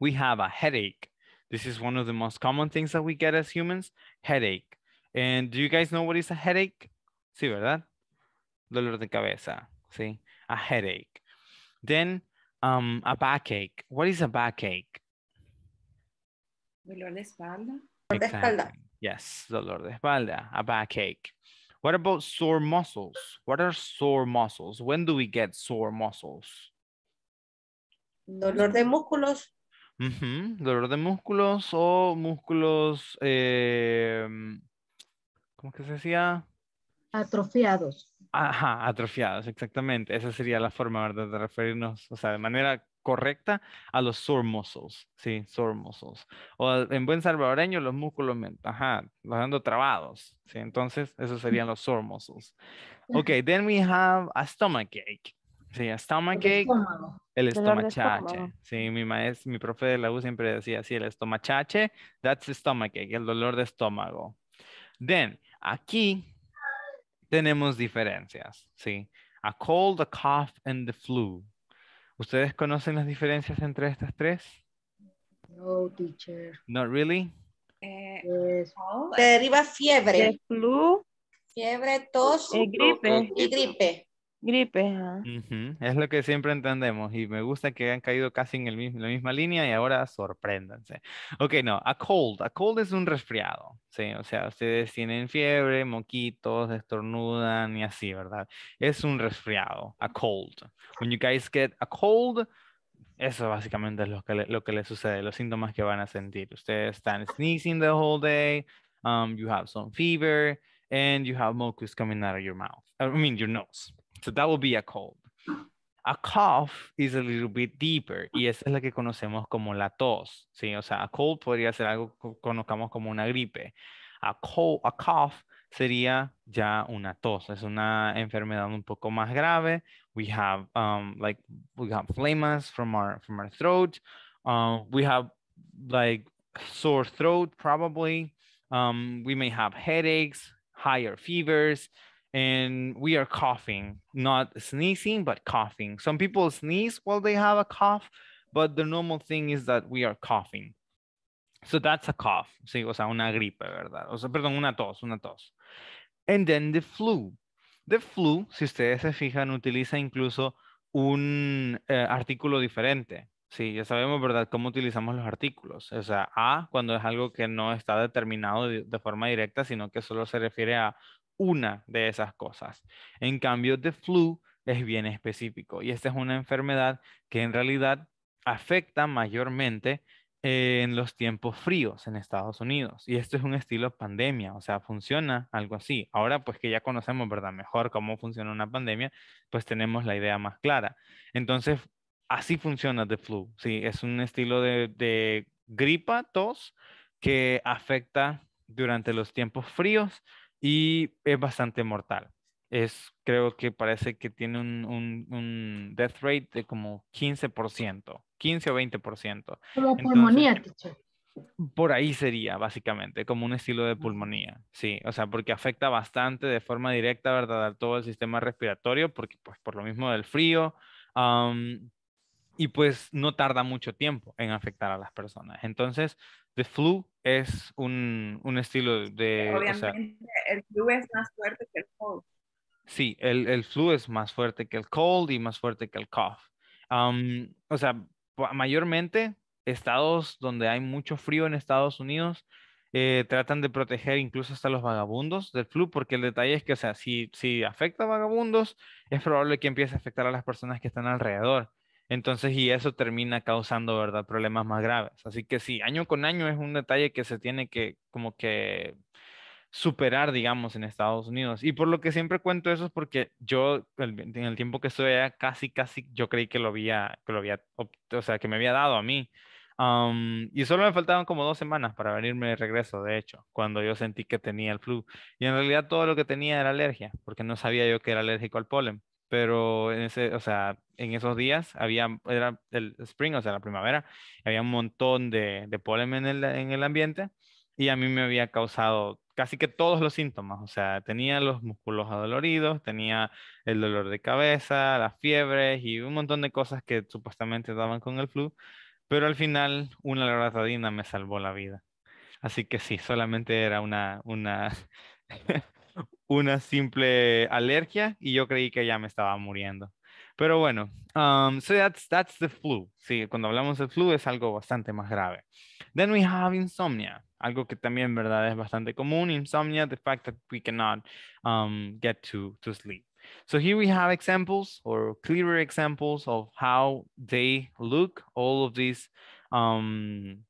we have a headache. This is one of the most common things that we get as humans, headache. And do you guys know what is a headache? Sí, ¿verdad? dolor de cabeza, ¿sí? A headache. Then, um, a backache. What is a backache? Dolor de espalda. Dolor de espalda. Yes, dolor de espalda, a backache. What about sore muscles? What are sore muscles? When do we get sore muscles? Dolor de músculos. Mm Dolor de músculos o músculos, eh, ¿cómo que se decía? Atrofiados. Ajá, atrofiados, exactamente. Esa sería la forma, de referirnos, o sea, de manera correcta a los sore muscles, sí, sore muscles. O en buen salvadoreño, los músculos, ajá, los ando trabados, sí, entonces esos serían los sore muscles. Ok, then we have a stomach ache. Sí, a stomach ache, el estomachache. Sí, mi maestro, mi profe de la U siempre decía así, el estomachache, that's the stomach ache, el dolor de estómago. Then, aquí tenemos diferencias, ¿sí? A cold, a cough, and the flu. ¿Ustedes conocen las diferencias entre estas tres? No, teacher. Not really? Eh, Te deriva fiebre. flu. Fiebre, tos. Y eh, gripe. Y gripe. Gripe, es lo que siempre entendemos y me gusta que han caído casi en la misma línea y ahora sorpréndanse. Ok, no, a cold, a cold es un resfriado, ¿sí? O sea, ustedes tienen fiebre, moquitos, estornudan y así, ¿verdad? Es un resfriado, a cold. When you guys get a cold, eso básicamente es lo que, lo que les sucede, los síntomas que van a sentir. Ustedes están sneezing the whole day, um, you have some fever, and you have mucus coming out of your mouth, I mean your nose. So that would be a cold. A cough is a little bit deeper y esa es la que conocemos como la tos, ¿sí? O sea, a cold podría ser algo que conozcamos como una gripe. A, cold, a cough sería ya una tos, es una enfermedad un poco más grave. We have um, like we have flamas from our from our throat. Um, we have like sore throat probably. Um, we may have headaches, higher fevers. and we are coughing, not sneezing, but coughing. Some people sneeze while they have a cough, but the normal thing is that we are coughing. So that's a cough, o sea, una gripe, ¿verdad? O sea, perdón, una tos, una tos. And then the flu. The flu, si ustedes se fijan, utiliza incluso un eh, artículo diferente. Sí, ya sabemos, ¿verdad?, cómo utilizamos los artículos. O sea, a cuando es algo que no está determinado de forma directa, sino que solo se refiere a una de esas cosas. En cambio, The Flu es bien específico y esta es una enfermedad que en realidad afecta mayormente en los tiempos fríos en Estados Unidos. Y esto es un estilo pandemia, o sea, funciona algo así. Ahora, pues que ya conocemos, ¿verdad? Mejor cómo funciona una pandemia, pues tenemos la idea más clara. Entonces, así funciona The Flu, ¿sí? Es un estilo de, de gripa, tos, que afecta durante los tiempos fríos y es bastante mortal. Es, creo que parece que tiene un, un, death rate de como 15%, 15 o 20%. Como pulmonía, teacher. Por ahí sería, básicamente, como un estilo de pulmonía, sí, o sea, porque afecta bastante de forma directa, ¿verdad?, a todo el sistema respiratorio, porque pues por lo mismo del frío, y pues no tarda mucho tiempo en afectar a las personas. Entonces, The Flu es un, un estilo de... Obviamente, el flu es más fuerte que el cold. Sí, el, el, flu es más fuerte que el cold y más fuerte que el cough. o sea, mayormente estados donde hay mucho frío en Estados Unidos eh, tratan de proteger incluso hasta los vagabundos del flu, porque el detalle es que, o sea, si, si afecta a vagabundos, es probable que empiece a afectar a las personas que están alrededor. Entonces, y eso termina causando, ¿verdad?, problemas más graves. Así que sí, año con año es un detalle que se tiene que, como que, superar, digamos, en Estados Unidos. Y por lo que siempre cuento eso es porque yo, en el tiempo que estuve allá, casi, casi, yo creí que lo había, que lo había, o sea, que me había dado a mí. y solo me faltaban como dos semanas para venirme de regreso, de hecho, cuando yo sentí que tenía el flu. Y en realidad todo lo que tenía era alergia, porque no sabía yo que era alérgico al polen pero en ese, o sea, en esos días había, era el spring, o sea, la primavera, había un montón de, de polen en el, ambiente y a mí me había causado casi que todos los síntomas, o sea, tenía los músculos adoloridos, tenía el dolor de cabeza, las fiebres y un montón de cosas que supuestamente daban con el flu, pero al final una loratadina me salvó la vida. Así que sí, solamente era una, una una simple alergia y yo creí que ya me estaba muriendo. Pero bueno, um, so that's, that's the flu. Sí, cuando hablamos de flu es algo bastante más grave. Then we have insomnia, algo que también, ¿verdad? Es bastante común, insomnia, the fact that we cannot um, get to, to sleep. So here we have examples or clearer examples of how they look, all of these, um,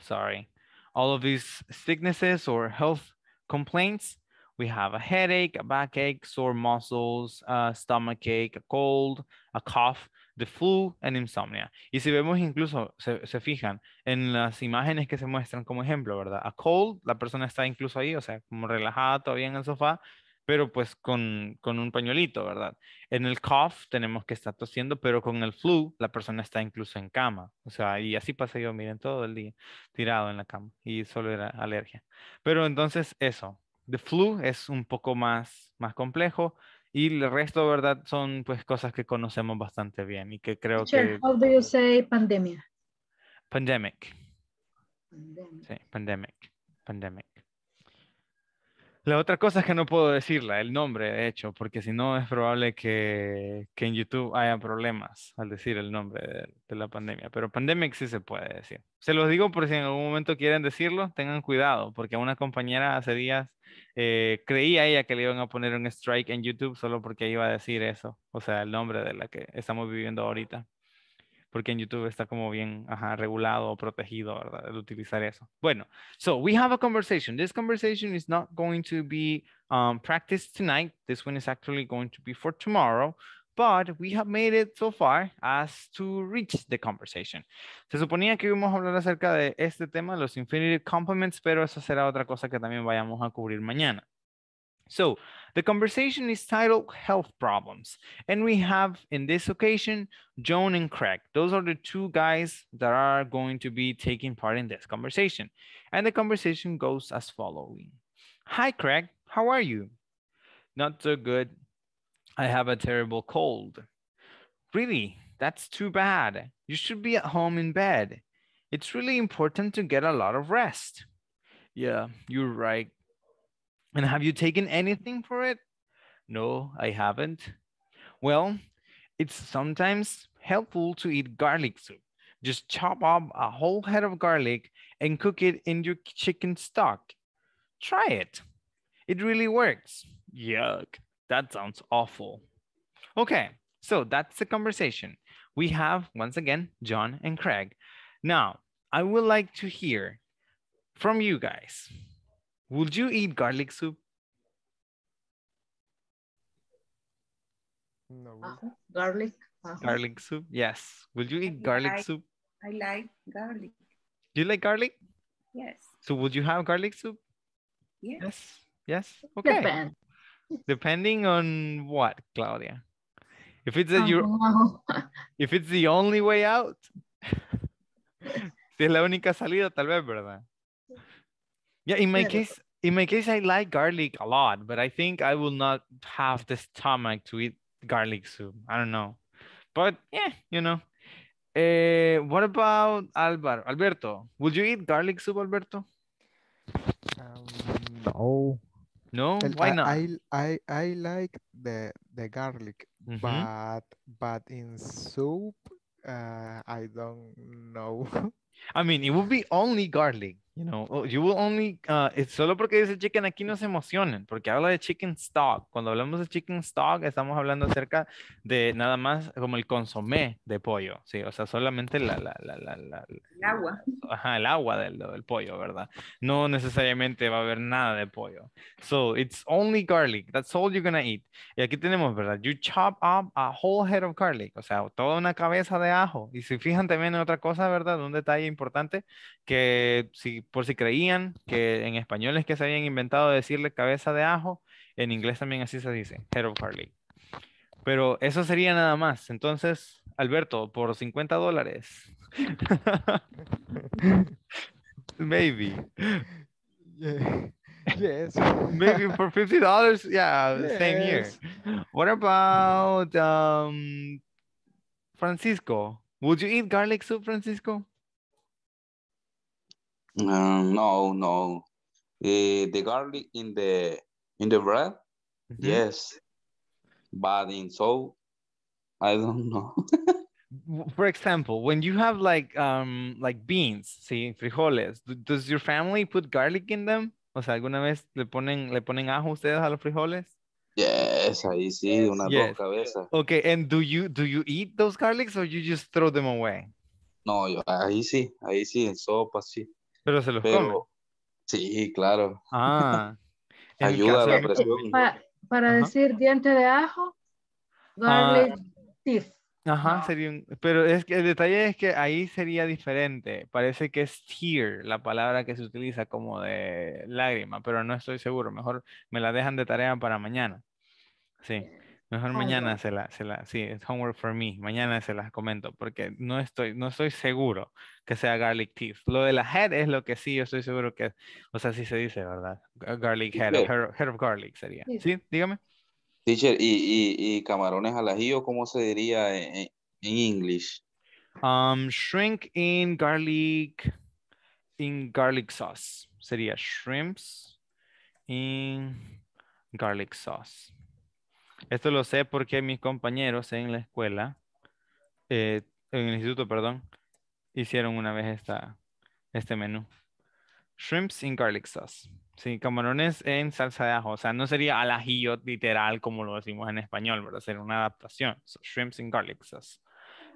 sorry, all of these sicknesses or health complaints we have a headache, a backache, sore muscles, a stomachache, a cold, a cough, the flu, and insomnia. Y si vemos incluso, se, se, fijan en las imágenes que se muestran como ejemplo, ¿verdad? A cold, la persona está incluso ahí, o sea, como relajada todavía en el sofá, pero pues con, con un pañuelito, ¿verdad? En el cough tenemos que estar tosiendo, pero con el flu la persona está incluso en cama. O sea, y así pasé yo, miren, todo el día tirado en la cama y solo era alergia. Pero entonces eso, The Flu es un poco más, más complejo y el resto, ¿verdad? Son pues cosas que conocemos bastante bien y que creo que... ¿Cómo se pandemia? Pandemic. pandemic. Sí, pandemic. Pandemic. La otra cosa es que no puedo decirla, el nombre, de hecho, porque si no es probable que, en YouTube haya problemas al decir el nombre de, la pandemia. Pero pandemia sí se puede decir. Se los digo por si en algún momento quieren decirlo, tengan cuidado, porque una compañera hace días eh, creía ella que le iban a poner un strike en YouTube solo porque iba a decir eso, o sea, el nombre de la que estamos viviendo ahorita porque en YouTube está como bien regulado o protegido, ¿verdad? El utilizar eso. Bueno, so we have a conversation. This conversation is not going to be um, practiced tonight. This one is actually going to be for tomorrow. But we have made it so far as to reach the conversation. Se suponía que íbamos a hablar acerca de este tema, los Infinity complements, pero eso será otra cosa que también vayamos a cubrir mañana. So, The conversation is titled Health Problems. And we have, in this occasion, Joan and Craig. Those are the two guys that are going to be taking part in this conversation. And the conversation goes as following. Hi, Craig. How are you? Not so good. I have a terrible cold. Really? That's too bad. You should be at home in bed. It's really important to get a lot of rest. Yeah, you're right. And have you taken anything for it? No, I haven't. Well, it's sometimes helpful to eat garlic soup. Just chop up a whole head of garlic and cook it in your chicken stock. Try it. It really works. Yuck, that sounds awful. Okay, so that's the conversation. We have, once again, John and Craig. Now, I would like to hear from you guys. Would you eat garlic soup? No. uh Garlic. Uh-huh. Garlic soup. Yes. Will you eat I garlic like, soup? I like garlic. You like garlic? Yes. So would you have garlic soup? Yes. Yes. yes? Okay. Depend. Depending on what, Claudia? If it's that oh, if it's the only way out, si es la única salida, tal vez, ¿verdad? Yeah, in my yeah, case, in my case, I like garlic a lot, but I think I will not have the stomach to eat garlic soup. I don't know, but yeah, you know. Uh, what about Alvaro? Alberto, would you eat garlic soup, Alberto? Um, no. No, El, why I, not? I, I I like the the garlic, mm -hmm. but but in soup, uh, I don't know. I mean, it would be only garlic. You know, oh, you will only, uh, solo porque dice chicken aquí no se emocionen, porque habla de chicken stock. Cuando hablamos de chicken stock, estamos hablando acerca de nada más como el consomé de pollo, sí, o sea, solamente la, la, la, la, el agua. Ajá, el agua del, del pollo, ¿verdad? No necesariamente va a haber nada de pollo. So, it's only garlic, that's all you're gonna eat. Y aquí tenemos, ¿verdad? You chop up a whole head of garlic, o sea, toda una cabeza de ajo. Y si fijan también en otra cosa, ¿verdad? Un detalle importante que si por si creían que en español es que se habían inventado decirle cabeza de ajo, en inglés también así se dice, head of garlic. Pero eso sería nada más. Entonces, Alberto, por 50 dólares. Maybe. Yes. Maybe for $50, yeah, same year. What about um, Francisco? Would you eat garlic soup, Francisco? Uh, no, no. Uh, the garlic in the in the bread, mm -hmm. yes, but in soul, I don't know. For example, when you have like um like beans, see frijoles, does your family put garlic in them? O sea, ¿alguna vez le ponen le ponen ajo ustedes a los frijoles? Yes, ahí sí, una yes. dos cabezas. Okay, and do you do you eat those garlics or you just throw them away? No, yo, ahí sí, ahí sí, en sopa sí. Pero se los Sí, claro. Ah. Ayuda a eh, para decir diente de ajo, garlic ah. Ajá, sería un, pero es que el detalle es que ahí sería diferente. Parece que es tear la palabra que se utiliza como de lágrima, pero no estoy seguro. Mejor me la dejan de tarea para mañana. Sí. Mejor mañana se la, se la, sí, es homework for me. Mañana se las comento porque no estoy, no estoy seguro que sea garlic teeth. Lo de la head es lo que sí, yo estoy seguro que, o sea, sí se dice, ¿verdad? Garlic head, head, of garlic sería. Sí, dígame. Teacher, ¿y, y, y camarones al ajillo cómo se diría en, inglés? English? Um, shrink in garlic, in garlic sauce. Sería shrimps in garlic sauce. Esto lo sé porque mis compañeros en la escuela, eh, en el instituto, perdón, hicieron una vez esta, este menú. Shrimps in garlic sauce. Sí, camarones en salsa de ajo. O sea, no sería al ajillo literal como lo decimos en español, ¿verdad? Sería una adaptación. shrimps in garlic sauce.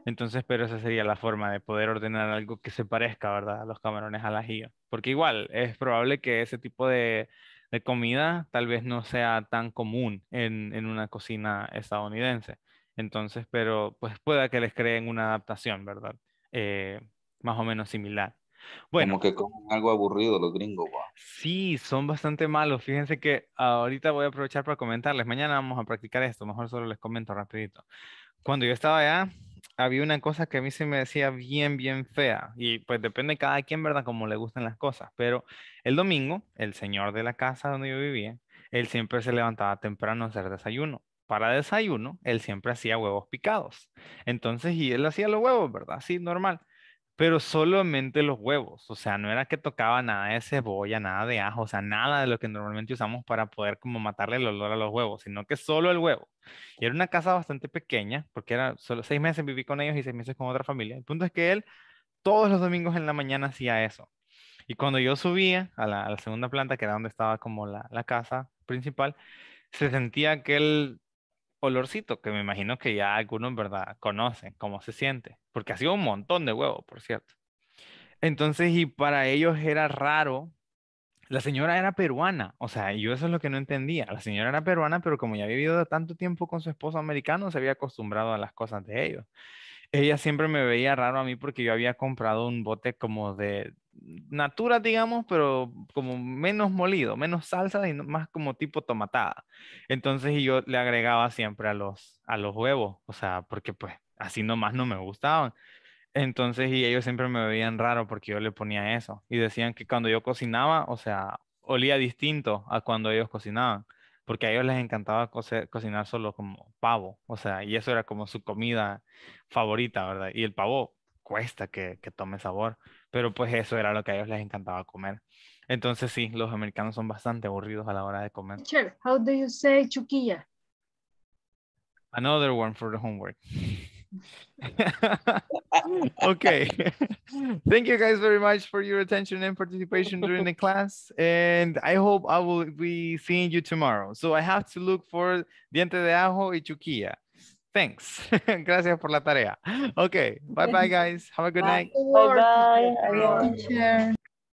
Entonces, pero esa sería la forma de poder ordenar algo que se parezca, ¿verdad? A los camarones al ajillo. Porque igual, es probable que ese tipo de de comida tal vez no sea tan común en, en una cocina estadounidense. Entonces, pero pues pueda que les creen una adaptación, ¿verdad? Eh, más o menos similar. Bueno, Como que comen algo aburrido los gringos, wow. Sí, son bastante malos. Fíjense que ahorita voy a aprovechar para comentarles. Mañana vamos a practicar esto. Mejor solo les comento rapidito. Cuando yo estaba allá, había una cosa que a mí se me decía bien, bien fea. Y pues depende de cada quien, ¿verdad? Como le gustan las cosas. Pero el domingo, el señor de la casa donde yo vivía, él siempre se levantaba temprano a hacer desayuno. Para desayuno, él siempre hacía huevos picados. Entonces, y él hacía los huevos, ¿verdad? sí normal pero solamente los huevos, o sea, no era que tocaba nada de cebolla, nada de ajo, o sea, nada de lo que normalmente usamos para poder como matarle el olor a los huevos, sino que solo el huevo. Y era una casa bastante pequeña, porque era solo seis meses viví con ellos y seis meses con otra familia. El punto es que él todos los domingos en la mañana hacía eso. Y cuando yo subía a la, segunda planta, que era donde estaba como la, casa principal, se sentía que él olorcito que me imagino que ya algunos, ¿verdad?, conocen cómo se siente, porque ha sido un montón de huevos, por cierto. Entonces, y para ellos era raro. La señora era peruana, o sea, yo eso es lo que no entendía. La señora era peruana, pero como ya había vivido tanto tiempo con su esposo americano, se había acostumbrado a las cosas de ellos. Ella siempre me veía raro a mí porque yo había comprado un bote como de, natura, digamos, pero como menos molido, menos salsa y más como tipo tomatada. Entonces yo le agregaba siempre a los, a los huevos, o sea, porque pues así nomás no me gustaban. Entonces, y ellos siempre me veían raro porque yo le ponía eso. Y decían que cuando yo cocinaba, o sea, olía distinto a cuando ellos cocinaban. Porque a ellos les encantaba cocinar solo como pavo. O sea, y eso era como su comida favorita, ¿verdad? Y el pavo cuesta que, que tome sabor, pero pues eso era lo que a ellos les encantaba comer. Entonces sí, los americanos son bastante aburridos a la hora de comer. Teacher, how do you say chuquilla? Another one for the homework. okay. Thank you guys very much for your attention and participation during the class. And I hope I will be seeing you tomorrow. So I have to look for Diente de Ajo y Chuquilla. Thanks. Gracias por la tarea. Okay. Bye bye, guys. Have a good bye. night. Bye bye. bye.